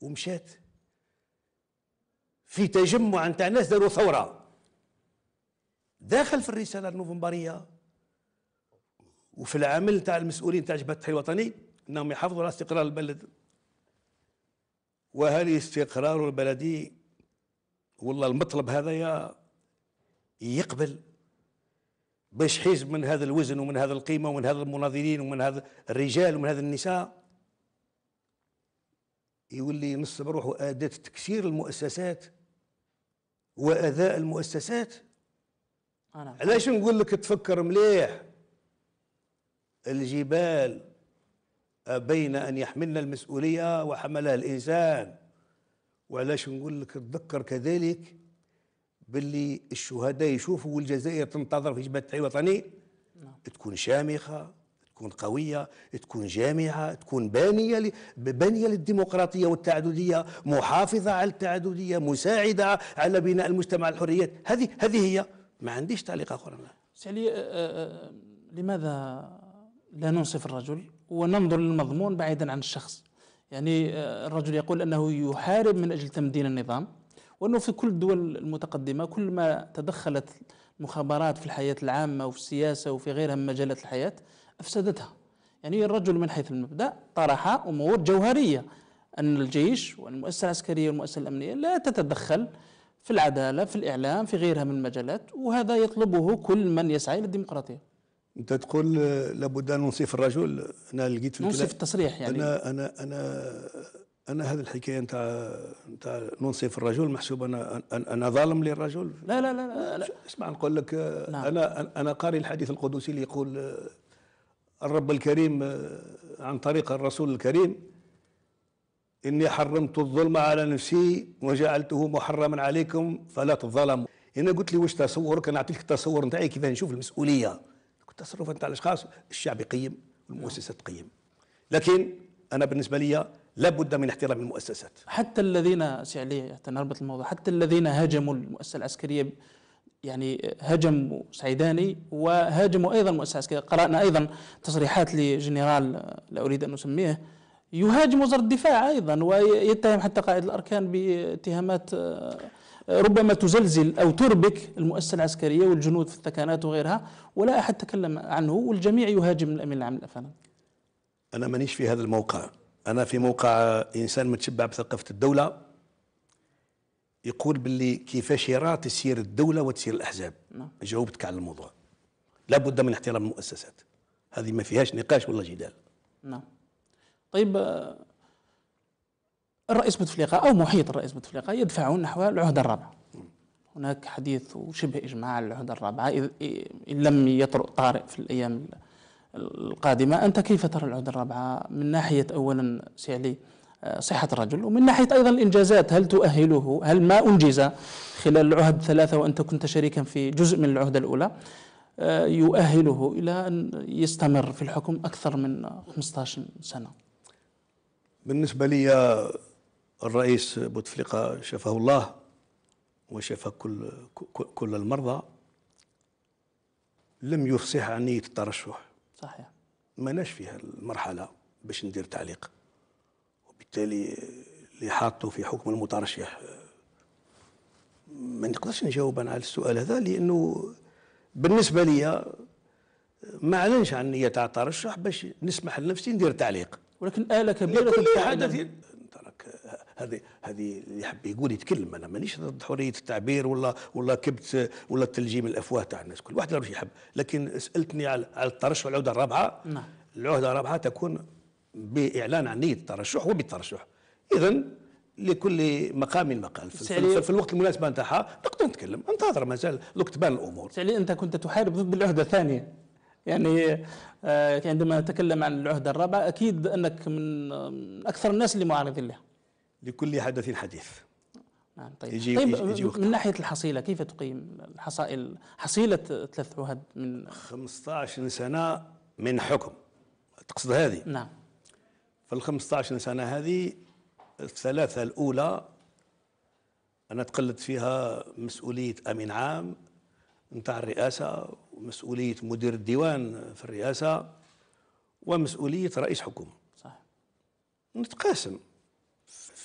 ومشات في تجمع نتاع ناس داروا ثوره داخل في الرساله النوفمبريه وفي العمل تاع المسؤولين تاع جبهه التحرير الوطني انهم يحافظوا على استقرار البلد وهل استقرار البلدي والله المطلب هذا يا يقبل باش حزب من هذا الوزن ومن هذا القيمة ومن هذا المناظرين ومن هذا الرجال ومن هذا النساء يولي نص روحه أداة تكسير المؤسسات وأذاء المؤسسات علاش نقول لك تفكر مليح الجبال بين أن يحملنا المسؤولية وحملها الإنسان وعلاش نقول لك تذكر كذلك باللي الشهداء يشوفوا والجزائر تنتظر في جبهة التحرير الوطني نعم. تكون شامخة تكون قوية تكون جامعة تكون بانية بانية للديمقراطية والتعددية محافظة على التعددية مساعدة على بناء المجتمع الحريات هذه هذه هي ما عنديش تعليق آخر أنا أه، أه، أه، لماذا لا ننصف الرجل وننظر للمضمون بعيدا عن الشخص يعني آه، الرجل يقول أنه يحارب من أجل تمدين النظام وأنه في كل الدول المتقدمة كل ما تدخلت المخابرات في الحياة العامة وفي السياسة وفي غيرها من مجالات الحياة أفسدتها يعني الرجل من حيث المبدأ طرح أمور جوهرية أن الجيش والمؤسسة العسكرية والمؤسسة الأمنية لا تتدخل في العدالة في الإعلام في غيرها من المجالات وهذا يطلبه كل من يسعى إلى الديمقراطية انت تقول لابد ان ننصف الرجل انا لقيت في ننصف التصريح يعني انا انا انا انا هذه الحكايه نتاع نتاع ننصف الرجل محسوب انا انا ظالم للرجل لا لا لا, لا, اسمع نقول لك نعم. انا انا قاري الحديث القدسي اللي يقول الرب الكريم عن طريق الرسول الكريم اني حرمت الظلم على نفسي وجعلته محرما عليكم فلا تظلموا انا قلت لي واش تصورك انا اعطيك التصور نتاعي كيف نشوف المسؤوليه التصرف نتاع الاشخاص الشعب يقيم والمؤسسه تقيم لكن انا بالنسبه لي لابد من احترام المؤسسات حتى الذين سعليه حتى نربط الموضوع حتى الذين هاجموا المؤسسه العسكريه يعني هاجموا سعيداني وهاجموا ايضا المؤسسه العسكريه قرانا ايضا تصريحات لجنرال لا اريد ان اسميه يهاجم وزاره الدفاع ايضا ويتهم حتى قائد الاركان باتهامات آه، ربما تزلزل أو تربك المؤسسة العسكرية والجنود في الثكنات وغيرها ولا أحد تكلم عنه والجميع يهاجم الأمين العام الأفغاني أنا مانيش في هذا الموقع أنا في موقع إنسان متشبع بثقافة الدولة يقول باللي كيفاش يرى تسير الدولة وتسير الأحزاب نعم. جاوبتك على الموضوع لابد من احترام المؤسسات هذه ما فيهاش نقاش ولا جدال نعم طيب آه، الرئيس بوتفليقه او محيط الرئيس بوتفليقه يدفعون نحو العهده الرابعه هناك حديث وشبه اجماع العهده الرابعه ان لم يطرق طارئ في الايام القادمه انت كيف ترى العهده الرابعه من ناحيه اولا سيالي آه، صحة الرجل ومن ناحية أيضا الإنجازات هل تؤهله هل ما أنجز خلال العهد الثلاثة وأنت كنت شريكا في جزء من العهدة الأولى آه، يؤهله إلى أن يستمر في الحكم أكثر من 15 سنة بالنسبة لي آه، الرئيس بوتفليقة شفاه الله وشفى كل كل المرضى لم يفصح عن نية الترشح صحيح ماناش فيها المرحلة باش ندير تعليق وبالتالي اللي حاطه في حكم المترشح ما نقدرش نجاوب على السؤال هذا لأنه بالنسبة لي ما اعلنش عن نية تاع الترشح باش نسمح لنفسي ندير تعليق ولكن آلة كبيرة في هذه هذه اللي يحب يقول يتكلم انا مانيش ضد حريه التعبير ولا ولا كبت ولا تلجيم الافواه تاع الناس كل واحد واش يحب لكن سالتني على الترشح العوده الرابعه نعم العهده الرابعه تكون باعلان عن نيه الترشح وبالترشح اذا لكل مقام مقال في, في الوقت المناسب نتاعها نقدر نتكلم انتظر مازال دوك تبان الامور سعلي انت كنت تحارب ضد العهده الثانيه يعني آه، عندما نتكلم عن العهده الرابعه اكيد انك من اكثر الناس اللي معارضين لها لكل حدث حديث نعم طيب, يجي طيب يجي, يجي من ناحيه الحصيله كيف تقيم الحصائل حصيله ثلاث عهد من 15 سنه من حكم تقصد هذه نعم في ال 15 سنه هذه الثلاثه الاولى انا تقلت فيها مسؤوليه امين عام نتاع الرئاسه ومسؤوليه مدير الديوان في الرئاسه ومسؤوليه رئيس حكومه صح نتقاسم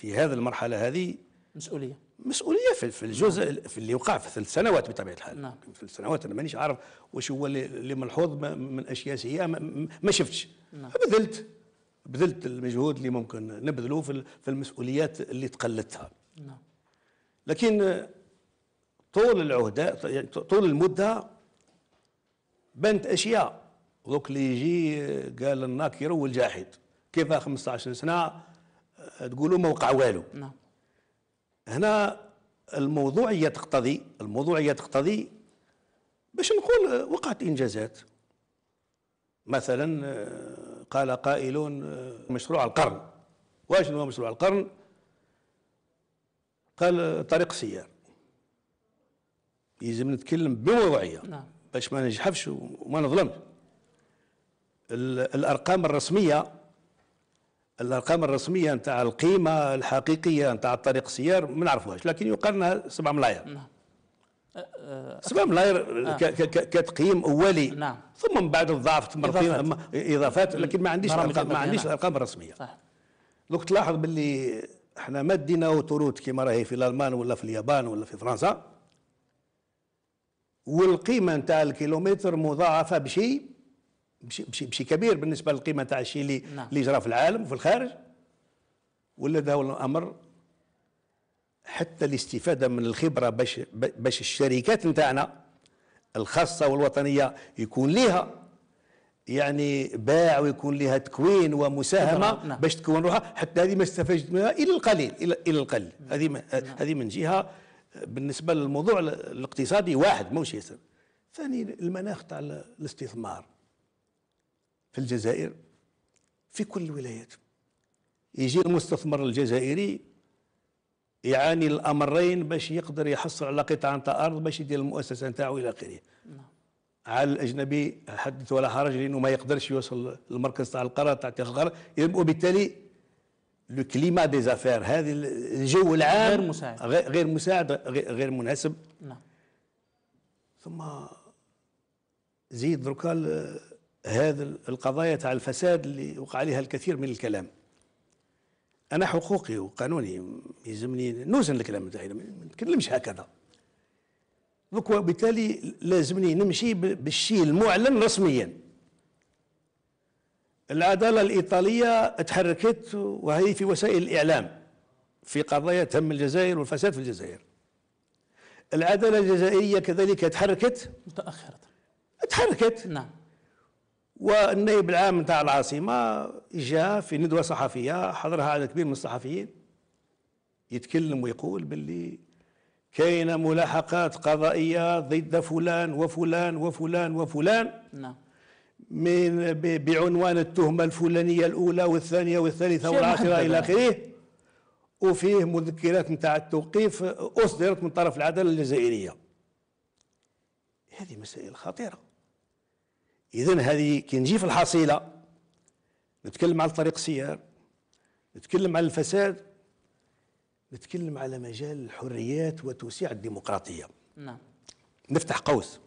في هذه المرحله هذه مسؤوليه مسؤوليه في الجزء نعم. في اللي وقع في ثلاث سنوات بطبيعه الحال نعم. في ثلاث سنوات انا مانيش عارف واش هو اللي ملحوظ من اشياء سيئه ما شفتش نعم. بذلت بذلت المجهود اللي ممكن نبذله في المسؤوليات اللي تقلدتها نعم. لكن طول العهدة يعني طول المدة بنت أشياء ذوك اللي يجي قال الناكر والجاحد كيف 15 سنة تقولوا ما وقع والو نعم هنا الموضوعيه تقتضي الموضوعيه تقتضي باش نقول وقعت انجازات مثلا آه، قال قائلون آه، مشروع القرن واش هو مشروع القرن قال آه، طريق السيار يلزم نتكلم بموضوعيه نعم. باش ما نجحفش وما نظلمش الارقام الرسميه الارقام الرسميه نتاع القيمه الحقيقيه نتاع الطريق السيار ما نعرفوهاش لكن يقارنها 7 ملاير نعم 7 ملاير آه. كتقييم اولي نعم ثم من بعد الضعف تمرقين اضافات لكن ما عنديش ما عنديش الارقام الرسميه صح دوك تلاحظ باللي احنا دينا وتروت كما راهي في الالمان ولا في اليابان ولا في فرنسا والقيمه نتاع الكيلومتر مضاعفه بشيء بشيء بشي, بشي كبير بالنسبه للقيمه تاع الشيء اللي نعم. اللي جرى في العالم وفي الخارج ولا هذا الامر حتى الاستفاده من الخبره باش باش الشركات نتاعنا الخاصه والوطنيه يكون ليها يعني باع ويكون لها تكوين ومساهمه نعم. باش تكون روحها حتى هذه ما استفدت منها الا القليل الا الى القليل نعم. هذه نعم. هذه من جهه بالنسبه للموضوع الاقتصادي واحد موش ياسر ثاني المناخ تاع الاستثمار في الجزائر في كل الولايات يجي المستثمر الجزائري يعاني الامرين باش يقدر يحصل على قطعه نتاع ارض باش يدير المؤسسه نتاعو الى اخره نعم. على الاجنبي حدث ولا حرج لانه ما يقدرش يوصل للمركز تاع القرار تاع تاريخ القرار وبالتالي لو كليما دي زافير هذه الجو العام غير مساعد غير مساعد غير مناسب نعم ثم زيد دركا هذه القضايا تاع الفساد اللي وقع عليها الكثير من الكلام انا حقوقي وقانوني يلزمني نوزن الكلام تاعي ما نتكلمش هكذا دوك وبالتالي لازمني نمشي بالشيء المعلن رسميا العداله الايطاليه تحركت وهي في وسائل الاعلام في قضايا تهم الجزائر والفساد في الجزائر العداله الجزائريه كذلك تحركت متاخره تحركت نعم والنائب العام نتاع العاصمة جاء في ندوة صحفية حضرها عدد كبير من الصحفيين يتكلم ويقول باللي كاينة ملاحقات قضائية ضد فلان وفلان وفلان وفلان نعم من بعنوان التهمة الفلانية الأولى والثانية والثالثة والعاشرة إلى آخره وفيه مذكرات نتاع التوقيف أصدرت من طرف العدالة الجزائرية هذه مسائل خطيرة اذا هذه كي نجي في الحصيله نتكلم على طريق السيار نتكلم على الفساد نتكلم على مجال الحريات وتوسيع الديمقراطيه نعم نفتح قوس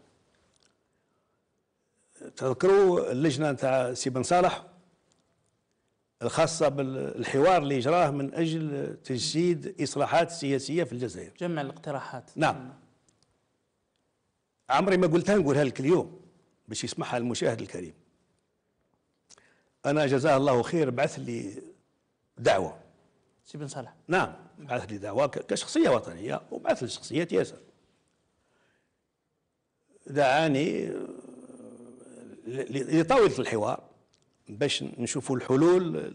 تذكروا اللجنه نتاع سي بن صالح الخاصة بالحوار اللي جراه من أجل تجسيد إصلاحات سياسية في الجزائر جمع الاقتراحات نعم عمري ما قلتها نقولها لك اليوم باش يسمعها المشاهد الكريم انا جزاه الله خير بعث لي دعوه سي بن صالح نعم بعث لي دعوه كشخصيه وطنيه وبعث لي شخصيه ياسر دعاني لطاوله الحوار باش نشوفوا الحلول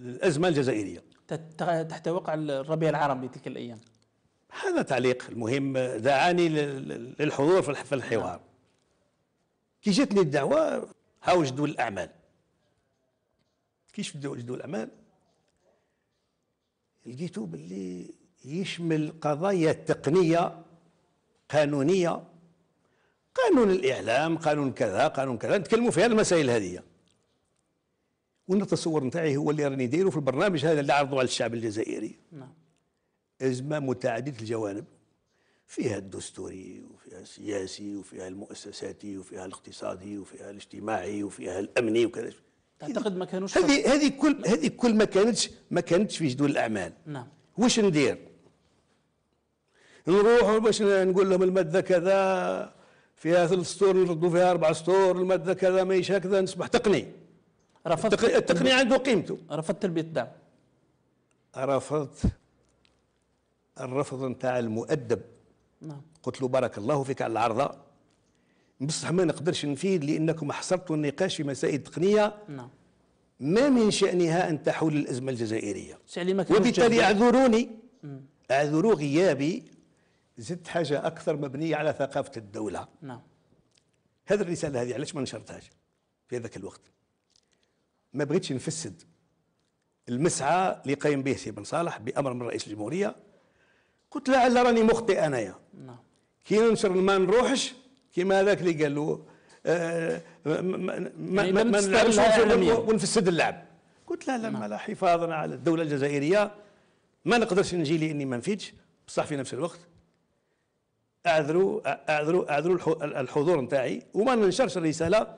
للازمه الجزائريه تحت وقع الربيع العربي تلك الايام هذا تعليق المهم دعاني للحضور في الحوار كي جاتني الدعوه هاو جدول الاعمال كي شفت جدول الاعمال لقيته باللي يشمل قضايا تقنيه قانونيه قانون الاعلام قانون كذا قانون كذا نتكلموا في المسائل هذه وانا التصور نتاعي هو اللي راني دايره في البرنامج هذا اللي عرضه على الشعب الجزائري نعم ازمه متعدده الجوانب فيها الدستوري وفيها السياسي وفيها المؤسساتي وفيها الاقتصادي وفيها الاجتماعي وفيها الامني وكذا تعتقد ما كانوش هذه هذه كل هذه كل ما كانتش ما كانتش في جدول الاعمال نعم واش ندير؟ نروح باش نقول لهم الماده كذا فيها ثلاث سطور نردوا فيها اربع سطور الماده كذا ماهيش هكذا نصبح تقني رفضت التقني عنده قيمته رفضت تلبيه الدعم رفضت الرفض نتاع المؤدب نعم قلت له بارك الله فيك على العرضه بصح ما نقدرش نفيد لانكم حصرتوا النقاش في مسائل تقنيه نعم ما من شأنها أن تحول الأزمة الجزائرية وبالتالي اعذروني اعذروا غيابي زدت حاجة أكثر مبنية على ثقافة الدولة نعم هذه الرسالة هذه علاش ما نشرتهاش في هذاك الوقت ما بغيتش نفسد المسعى اللي قايم به سي بن صالح بأمر من رئيس الجمهورية قلت له على راني مخطئ انايا نعم. كي ننشر ما نروحش كيما هذاك اللي قال له آه، ما نستعملش نلعبش ونفسد اللعب قلت له لا نعم. لا حفاظنا على الدوله الجزائريه ما نقدرش نجي لي اني ما نفيدش بصح في نفس الوقت اعذروا اعذروا اعذروا الحضور نتاعي وما ننشرش الرساله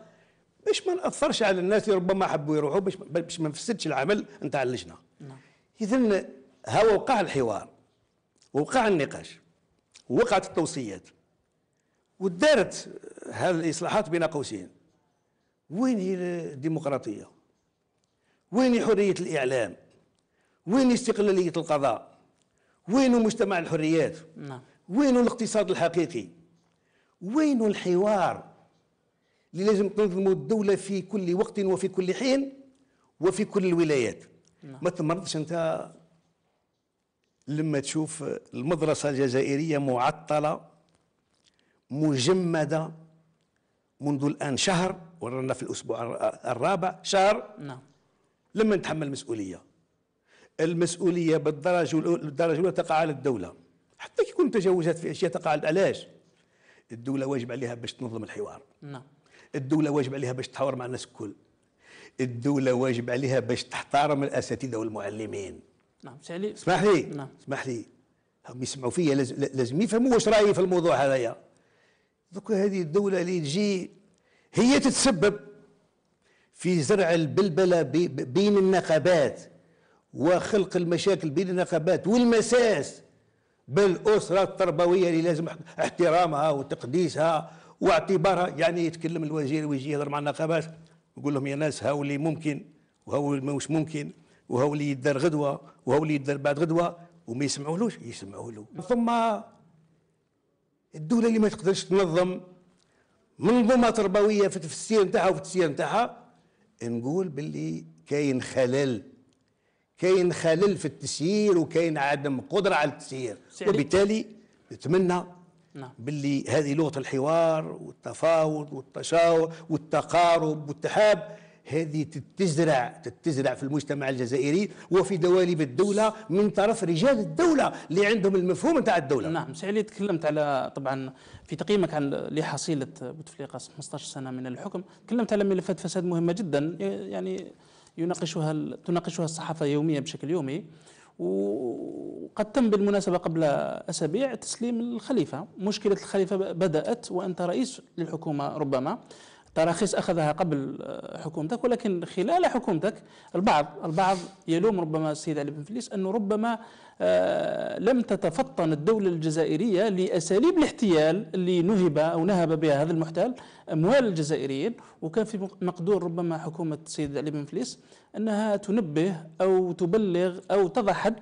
باش ما ناثرش على الناس اللي ربما حبوا يروحوا باش باش ما نفسدش العمل نتاع اللجنه نعم. اذا ها وقع الحوار ووقع النقاش ووقعت التوصيات ودارت هذه الاصلاحات بين قوسين وين هي الديمقراطيه وين حريه الاعلام وين استقلاليه القضاء وين مجتمع الحريات نعم. وين الاقتصاد الحقيقي وين الحوار اللي لازم تنظم الدوله في كل وقت وفي كل حين وفي كل الولايات نعم. ما تمرضش انت لما تشوف المدرسة الجزائرية معطلة مجمدة منذ الآن شهر ورانا في الأسبوع الرابع شهر نعم لما نتحمل المسؤولية المسؤولية بالدرجة الدرجة الأولى تقع على الدولة حتى كي يكون تجاوزات في أشياء تقع على علاش الدولة واجب عليها باش تنظم الحوار نعم الدولة واجب عليها باش تحاور مع الناس الكل الدولة واجب عليها باش تحترم الأساتذة والمعلمين نعم اسمح لي نعم اسمح لي هم يسمعوا فيا لازم, لازم يفهموا واش رايي في الموضوع هذايا دوك هذه الدولة اللي تجي هي تتسبب في زرع البلبلة بي بين النقابات وخلق المشاكل بين النقابات والمساس بالأسرة التربوية اللي لازم احترامها وتقديسها واعتبارها يعني يتكلم الوزير ويجي يهضر مع النقابات يقول لهم يا ناس هاو اللي ممكن وهاو اللي مش ممكن وهو اللي يدار غدوه وهو اللي يدار بعد غدوه وما يسمعولوش يسمعوا له ثم الدوله اللي ما تقدرش تنظم منظومه تربويه في التفسير نتاعها وفي التسيير نتاعها نقول باللي كاين خلل كاين خلل في التسيير وكاين عدم قدره على التسيير وبالتالي نتمنى نعم. باللي هذه لغه الحوار والتفاوض والتشاور والتقارب والتحاب هذه تتزرع تتزرع في المجتمع الجزائري وفي دواليب الدولة من طرف رجال الدولة اللي عندهم المفهوم نتاع الدولة نعم سي علي تكلمت على طبعا في تقييمك عن لحصيلة بوتفليقة 15 سنة من الحكم تكلمت على ملفات فساد مهمة جدا يعني يناقشها تناقشها الصحافة يوميا بشكل يومي وقد تم بالمناسبة قبل أسابيع تسليم الخليفة مشكلة الخليفة بدأت وأنت رئيس للحكومة ربما تراخيص أخذها قبل آه، حكومتك ولكن خلال حكومتك البعض البعض يلوم ربما السيد علي بن فليس أنه ربما آه، لم تتفطن الدولة الجزائرية لأساليب الاحتيال اللي نهب أو نهب بها هذا المحتال أموال الجزائريين وكان في مقدور ربما حكومة السيد علي بن فليس أنها تنبه أو تبلغ أو تضع حد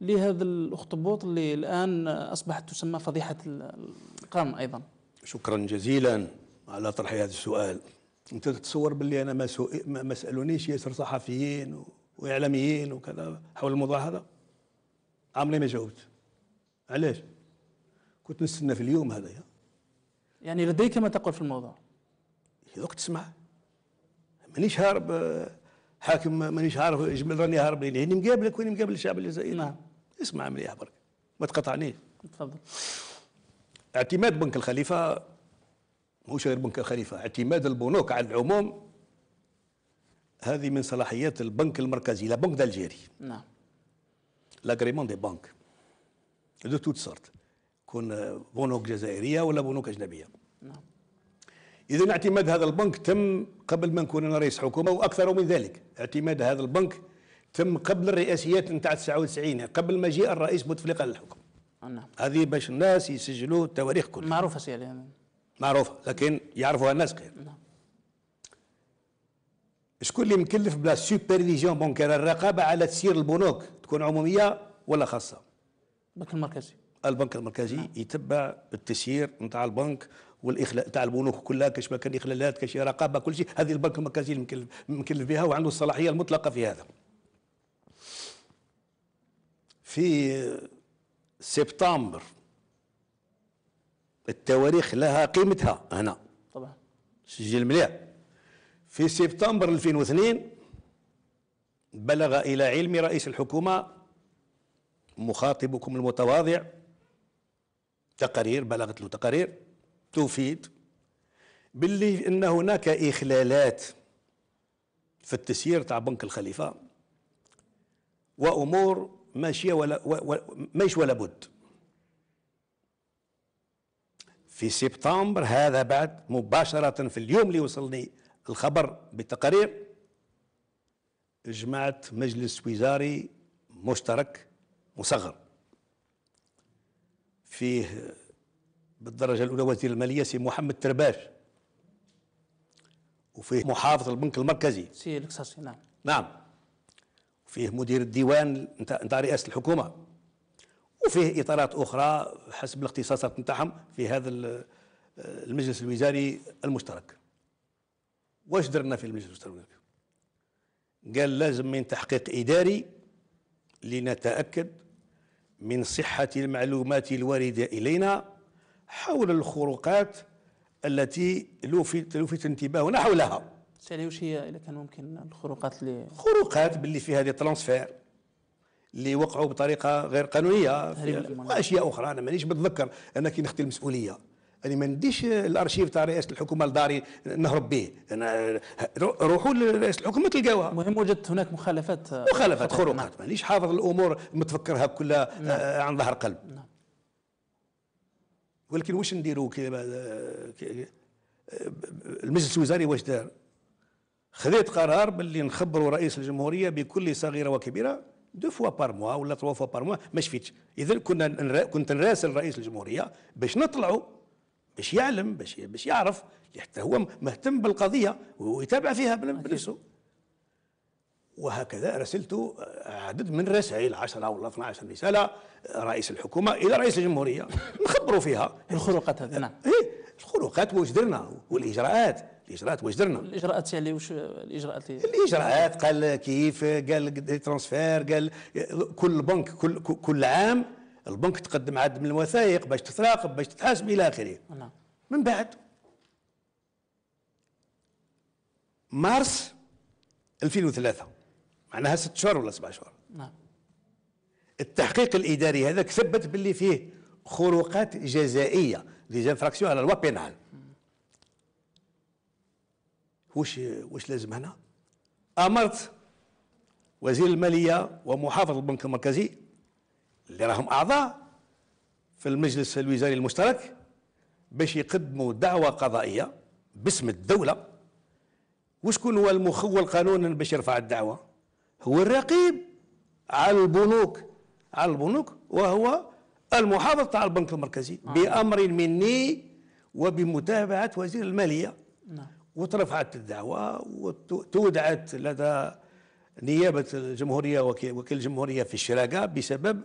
لهذا الأخطبوط اللي الآن آه، أصبحت تسمى فضيحة القرن أيضا شكرا جزيلا على طرح هذا السؤال انت تتصور باللي انا ما, ما سالونيش ياسر صحفيين واعلاميين وكذا حول الموضوع هذا عمري ما جاوبت علاش كنت نستنى في اليوم هذايا يعني لديك ما تقول في الموضوع وقت تسمع مانيش هارب حاكم مانيش عارف جمل راني هارب لاني يعني مقابلك وين مقابل الشعب الجزائري نعم اسمع مليح برك ما تقطعنيش تفضل اعتماد بنك الخليفه مش غير بنك الخليفة اعتماد البنوك على العموم هذه من صلاحيات البنك المركزي لا بنك دالجيري نعم لاغريمون دي بنك دو توت سورت كون بنوك جزائريه ولا بنوك اجنبيه نعم اذا اعتماد هذا البنك تم قبل ما نكون انا رئيس حكومه واكثر من ذلك اعتماد هذا البنك تم قبل الرئاسيات نتاع 99 قبل مجيء الرئيس بوتفليقه للحكم نعم هذه باش الناس يسجلوا التواريخ كلها معروفه سي معروفة لكن يعرفها الناس كان نعم. شكون اللي مكلف بلا سوبرفيزيون بونكير الرقابة على تسيير البنوك تكون عمومية ولا خاصة البنك المركزي البنك المركزي نعم. يتبع التسيير نتاع البنك والاخلاء تاع البنوك كلها كاش ما كان اخلالات كاش رقابه كل شيء هذه البنك المركزي مكلف مكلف بها وعنده الصلاحيه المطلقه في هذا في سبتمبر التواريخ لها قيمتها هنا طبعا سجل مليح في سبتمبر 2002 بلغ إلى علم رئيس الحكومة مخاطبكم المتواضع تقارير بلغت له تقارير تفيد باللي أن هناك إخلالات في التسيير تاع بنك الخليفة وأمور ماشية ولا ماشي ولا بد في سبتمبر هذا بعد مباشرة في اليوم اللي وصلني الخبر بالتقارير جمعت مجلس وزاري مشترك مصغر فيه بالدرجة الأولى وزير المالية سي محمد ترباش وفيه محافظ البنك المركزي سي القصاصي نعم نعم فيه مدير الديوان نتاع رئاسة الحكومة وفيه اطارات اخرى حسب الاختصاصات نتاعهم في هذا المجلس الوزاري المشترك واش درنا في المجلس الوزاري قال لازم من تحقيق اداري لنتاكد من صحه المعلومات الوارده الينا حول الخروقات التي لفت لفت انتباهنا حولها. سالي وش هي اذا كان ممكن الخروقات اللي خروقات باللي فيها دي ترانسفير اللي وقعوا بطريقه غير قانونيه واشياء اخرى انا مانيش بتذكر انا كي نختي المسؤوليه انا ما نديش الارشيف تاع رئاسه الحكومه لداري نهرب به انا روحوا لرئاسه الحكومه تلقاوها المهم وجدت هناك مخالفات مخالفات خروقات مانيش حافظ الامور متفكرها كلها نعم. آه، عن ظهر قلب نعم. ولكن واش نديروا المجلس الوزاري واش دار خذيت قرار باللي نخبروا رئيس الجمهوريه بكل صغيره وكبيره دو فوا بار موا ولا تروا فوا بار موا ما شفيتش اذا كنا نرا... كنت نراسل رئيس الجمهوريه باش نطلعوا باش يعلم باش باش يعرف حتى هو مهتم بالقضيه ويتابع فيها بنفسه وهكذا رسلت آه، عدد من الرسائل 10 ولا 12 رساله آه، رئيس الحكومه الى رئيس الجمهوريه نخبروا فيها الخروقات هذه نعم إيه، الخروقات واش درنا والاجراءات الاجراءات واش درنا الاجراءات يعني واش الاجراءات الاجراءات قال كيف قال ترانسفير قال كل بنك كل كل عام البنك تقدم عدد من الوثائق باش تتراقب باش تتحاسب الى اخره نعم من بعد مارس 2003 معناها ست شهور ولا سبع شهور نعم التحقيق الاداري هذاك ثبت باللي فيه خروقات جزائيه دي فراكسيون على الوا بينال واش واش لازم هنا امرت وزير الماليه ومحافظ البنك المركزي اللي راهم اعضاء في المجلس الوزاري المشترك باش يقدموا دعوه قضائيه باسم الدوله وشكون هو المخول قانونا باش يرفع الدعوه هو الرقيب على البنوك على البنوك وهو المحافظ تاع البنك المركزي نعم. بامر مني وبمتابعه وزير الماليه نعم. وترفعت الدعوة وتودعت لدى نيابة الجمهورية وكيل الجمهورية في الشراقة بسبب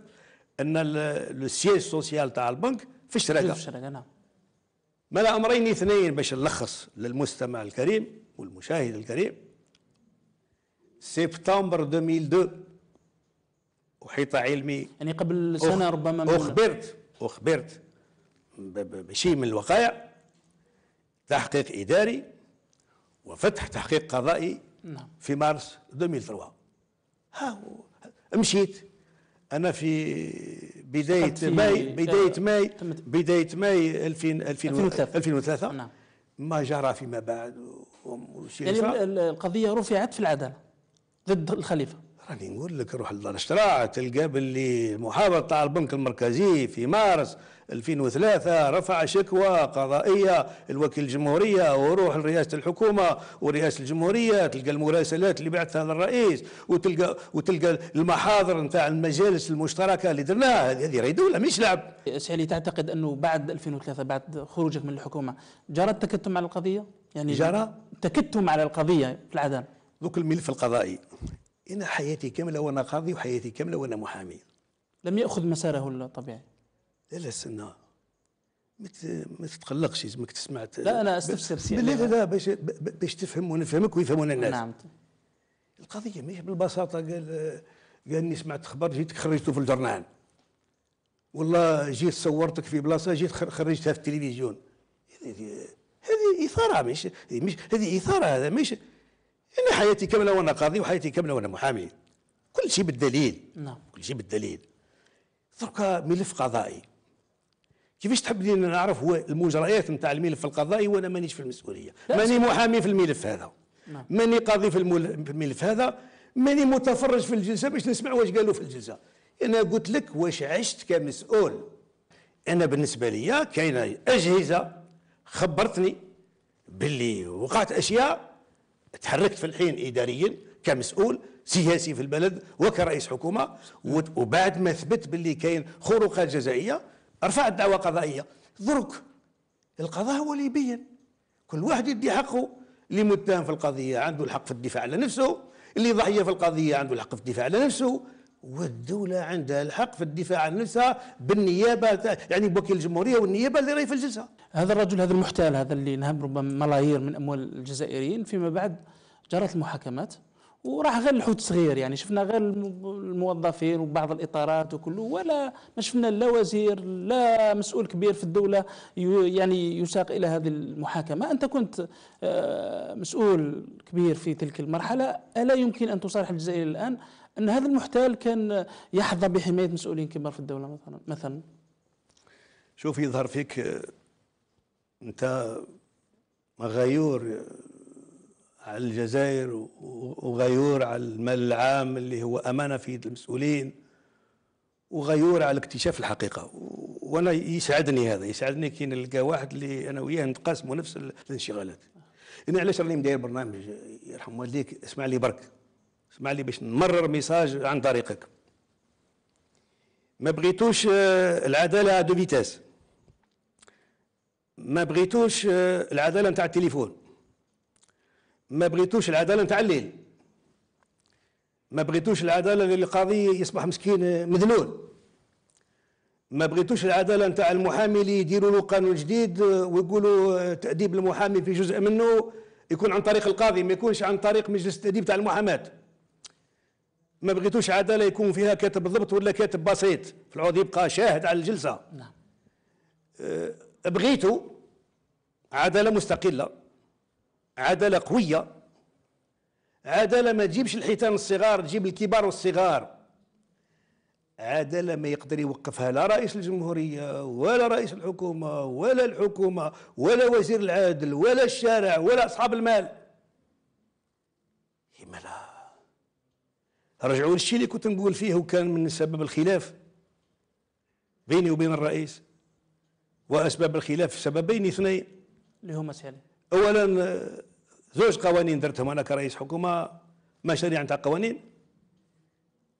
أن السياج سوسيال تاع البنك في الشراقة في الشراقة نعم ملا أمرين اثنين باش نلخص للمستمع الكريم والمشاهد الكريم سبتمبر 2002 وحيط علمي يعني قبل سنة ربما من أخبرت أخبرت بشيء من الوقائع تحقيق إداري وفتح تحقيق قضائي نعم. في مارس 2003 ها مشيت انا في بدايه ماي بدايه ماي بدايه ماي 2000 2003 2003 نعم. ما جرى فيما بعد يعني القضيه رفعت في العداله ضد الخليفه راني نقول لك روح للشراع تلقى باللي المحافظ تاع البنك المركزي في مارس 2003 رفع شكوى قضائيه الوكيل الجمهوريه وروح لرئاسه الحكومه ورئاسه الجمهوريه تلقى المراسلات اللي بعثها للرئيس وتلقى وتلقى المحاضر نتاع المجالس المشتركه اللي درناها هذه راهي دوله مش لعب. سعيلي تعتقد انه بعد 2003 بعد خروجك من الحكومه جرى التكتم على القضيه؟ يعني جرى التكتم على القضيه في العدن. ذوك الملف القضائي انا حياتي كامله وانا قاضي وحياتي كامله وانا محامي لم ياخذ مساره الطبيعي لا لا استنى ما تتقلقش لازمك تسمع لا انا استفسر لا لا لا باش باش تفهم ونفهمك ويفهمون الناس نعم القضيه ماهيش بالبساطه قال قال سمعت خبر جيت خرجته في الجرنان والله جيت صورتك في بلاصه جيت خرجتها في التلفزيون هذه اثاره مش مش هذه اثاره هذا ماشي أنا حياتي كامله وانا قاضي وحياتي كامله وانا محامي كل شيء بالدليل نعم كل شيء بالدليل دركا ملف قضائي كيفاش تحبني نعرف هو المجريات نتاع الملف القضائي وانا مانيش في المسؤوليه ماني محامي في الملف هذا نعم. ماني قاضي في الملف هذا ماني متفرج في الجلسه باش نسمع واش قالوا في الجلسه انا قلت لك واش عشت كمسؤول انا بالنسبه لي كاينه اجهزه خبرتني باللي وقعت اشياء تحركت في الحين إداريا كمسؤول سياسي في البلد وكرئيس حكومة وبعد ما ثبت باللي كاين خروقات جزائية رفعت دعوة قضائية ضرك القضاء هو اللي يبين كل واحد يدي حقه اللي متهم في القضية عنده الحق في الدفاع على نفسه اللي ضحية في القضية عنده الحق في الدفاع على نفسه والدولة عندها الحق في الدفاع عن نفسها بالنيابة يعني بوكيل الجمهورية والنيابة اللي راهي في الجلسة هذا الرجل هذا المحتال هذا اللي نهب ربما ملايير من أموال الجزائريين فيما بعد جرت المحاكمات وراح غير الحوت صغير يعني شفنا غير الموظفين وبعض الاطارات وكله ولا ما شفنا لا وزير لا مسؤول كبير في الدوله يعني يساق الى هذه المحاكمه انت كنت آه، مسؤول كبير في تلك المرحله الا يمكن ان تصالح الجزائر الان ان هذا المحتال كان يحظى بحمايه مسؤولين كبار في الدوله مثلا مثلا شوف يظهر فيك آه، انت غيور آه، على الجزائر وغيور على المال العام اللي هو امانه في يد المسؤولين وغيور على اكتشاف الحقيقه وانا يسعدني هذا يسعدني كي نلقى واحد اللي انا وياه نتقاسموا نفس الانشغالات انا علاش راني مداير برنامج يرحم والديك اسمع لي برك اسمع لي باش نمرر ميساج عن طريقك ما بغيتوش آه، العداله دو فيتاس ما بغيتوش آه، العداله نتاع التليفون ما بغيتوش العداله نتاع الليل ما بغيتوش العداله اللي القاضي يصبح مسكين آه، مذلول ما بغيتوش العداله نتاع المحامي اللي يديروا له قانون جديد ويقولوا تاديب المحامي في جزء منه يكون عن طريق القاضي ما يكونش عن طريق مجلس التاديب تاع المحاماه ما بغيتوش عداله يكون فيها كاتب ضبط ولا كاتب بسيط في العوض يبقى شاهد على الجلسه نعم أه، بغيتو عداله مستقله عداله قويه عداله ما تجيبش الحيتان الصغار تجيب الكبار والصغار عداله ما يقدر يوقفها لا رئيس الجمهوريه ولا رئيس الحكومه ولا الحكومه ولا وزير العدل ولا الشارع ولا اصحاب المال هي مالها رجعوا للشيء اللي كنت نقول فيه وكان من سبب الخلاف بيني وبين الرئيس واسباب الخلاف سببين اثنين اللي هما سالم اولا زوج قوانين درتهم انا كرئيس حكومه مشاريع نتاع قوانين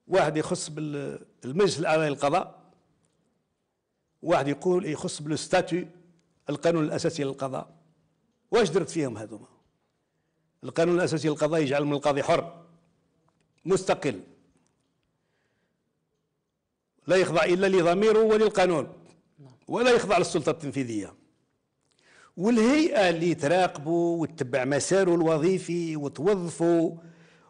واحد يخص بالمجلس الاعلى للقضاء واحد يقول يخص بالستاتو القانون الاساسي للقضاء واش درت فيهم هذوما القانون الاساسي للقضاء يجعل من القاضي حر مستقل لا يخضع إلا لضميره وللقانون نعم. ولا يخضع للسلطة التنفيذية والهيئة اللي تراقبه وتتبع مساره الوظيفي وتوظفه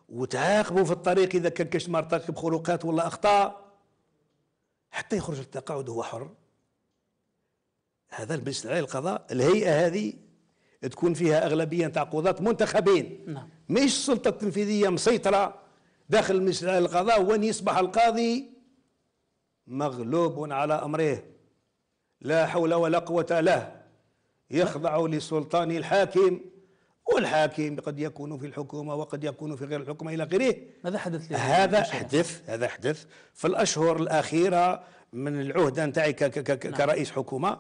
وتعاقبه في الطريق إذا كان كاش مرتكب خروقات ولا أخطاء حتى يخرج التقاعد هو حر هذا المجلس العالي للقضاء الهيئه هذه تكون فيها اغلبيه تاع قضاه منتخبين نعم مش السلطه التنفيذيه مسيطره داخل مثل القضاء وين يصبح القاضي مغلوب على امره لا حول ولا قوه له يخضع لسلطان الحاكم والحاكم قد يكون في الحكومه وقد يكون في غير الحكومه الى غيره ماذا حدث هذا حدث هذا حدث في الاشهر الاخيره من العهده نتاعي كرئيس حكومه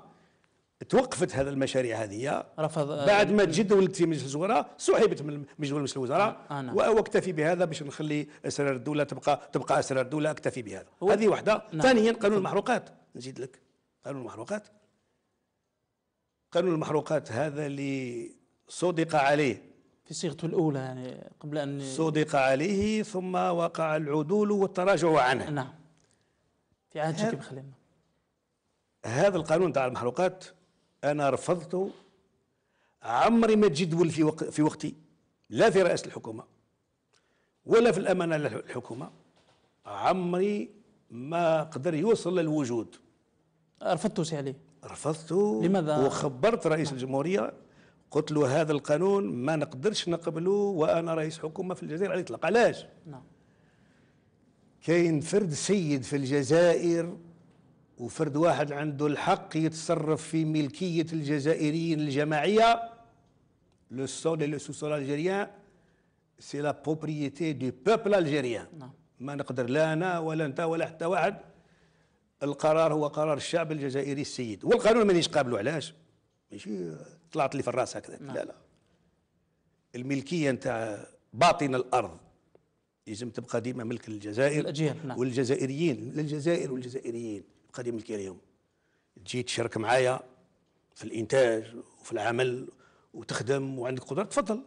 توقفت هذا المشاريع هذه رفض آه، بعد ما تجدوا التي مجلس الوزراء سحبت من مجلس الوزراء آه، آه، نعم. واكتفي بهذا باش نخلي اسرار الدوله تبقى تبقى اسرار الدوله اكتفي بهذا هذه وحده نعم. ثانيا قانون المحروقات نزيد لك قانون المحروقات قانون المحروقات هذا اللي صدق عليه في صيغته الاولى يعني قبل ان صدق عليه ثم وقع العدول والتراجع عنه نعم في عهد شكيب خليل هذا القانون تاع المحروقات أنا رفضت عمري ما تجدول في, وق في وقتي لا في رئاسة الحكومة ولا في الأمانة للحكومة عمري ما قدر يوصل للوجود رفضت سي علي رفضته لماذا وخبرت رئيس الجمهورية قلت له هذا القانون ما نقدرش نقبله وأنا رئيس حكومة في الجزائر على الإطلاق علاش نعم كاين فرد سيد في الجزائر وفرد واحد عنده الحق يتصرف في ملكية الجزائريين الجماعية لو سول لو سول الجيريان سي لا بروبريتي دو بوبل الجيريان ما نقدر لا انا ولا انت ولا حتى واحد القرار هو قرار الشعب الجزائري السيد والقانون مانيش قابله علاش ماشي طلعت لي في الراس هكذا نعم. لا لا الملكيه نتاع باطن الارض لازم تبقى ديما ملك الجزائر نعم. والجزائريين للجزائر والجزائريين قديم الكريم تجي تشارك معايا في الانتاج وفي العمل وتخدم وعندك قدره تفضل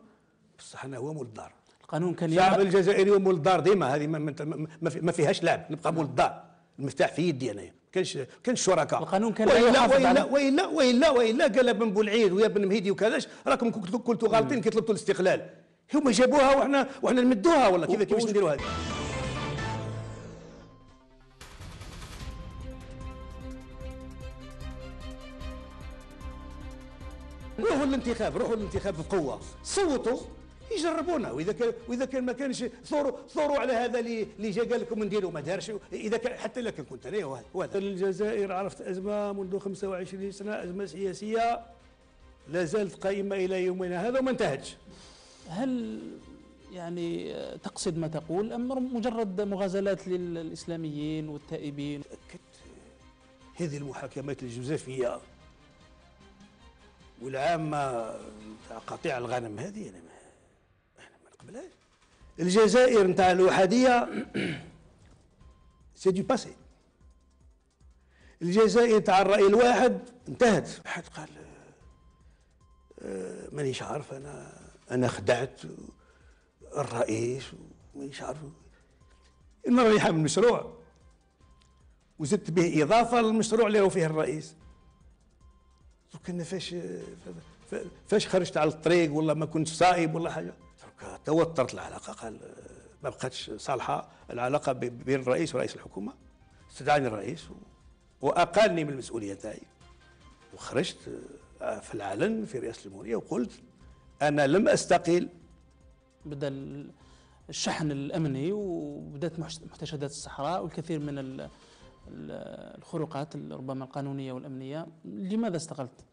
بصح انا هو مول الدار القانون كان الشعب الجزائري هو مول الدار ديما هذه ما فيهاش لعب نبقى مول الدار المفتاح في يدي انايا كانش كانش شركاء القانون كان وإلا وإلا, وإلا وإلا وإلا وإلا قال بن بولعيد ويا بن مهيدي وكذاش راكم كنتوا غالطين كي طلبتوا الاستقلال هما جابوها وحنا وحنا نمدوها ولا كيف كيفاش نديروا هذه روحوا للانتخاب روحوا للانتخاب بقوه صوتوا يجربونا واذا كان واذا كان ما كانش ثوروا ثوروا على هذا اللي جا قال لكم نديروا ما دارش اذا كان حتى لك كان كنت انا وهذا الجزائر عرفت ازمه منذ 25 سنه ازمه سياسيه لا زالت قائمه الى يومنا هذا وما انتهتش هل يعني تقصد ما تقول ام مجرد مغازلات للاسلاميين والتائبين هذه المحاكمات الجوزافيه والعامه تاع قطيع الغنم هذه انا ما احنا ما نقبلهاش الجزائر نتاع الوحديه سي دي باسي الجزائر تاع الراي الواحد انتهت حد قال آه، مانيش عارف انا انا خدعت الرئيس مانيش عارف انا رايح المشروع وزدت به اضافه للمشروع اللي هو فيه الرئيس كنا فاش فاش خرجت على الطريق ولا ما كنت صايب ولا حاجه توترت العلاقه قال ما بقاتش صالحه العلاقه بين الرئيس ورئيس الحكومه استدعاني الرئيس واقالني من المسؤوليه تاعي وخرجت آه، في العلن في رئاسه الجمهوريه وقلت انا لم استقيل بدا الشحن الامني وبدات محتشدات الصحراء والكثير من الخروقات ربما القانونية والأمنية لماذا استقلت؟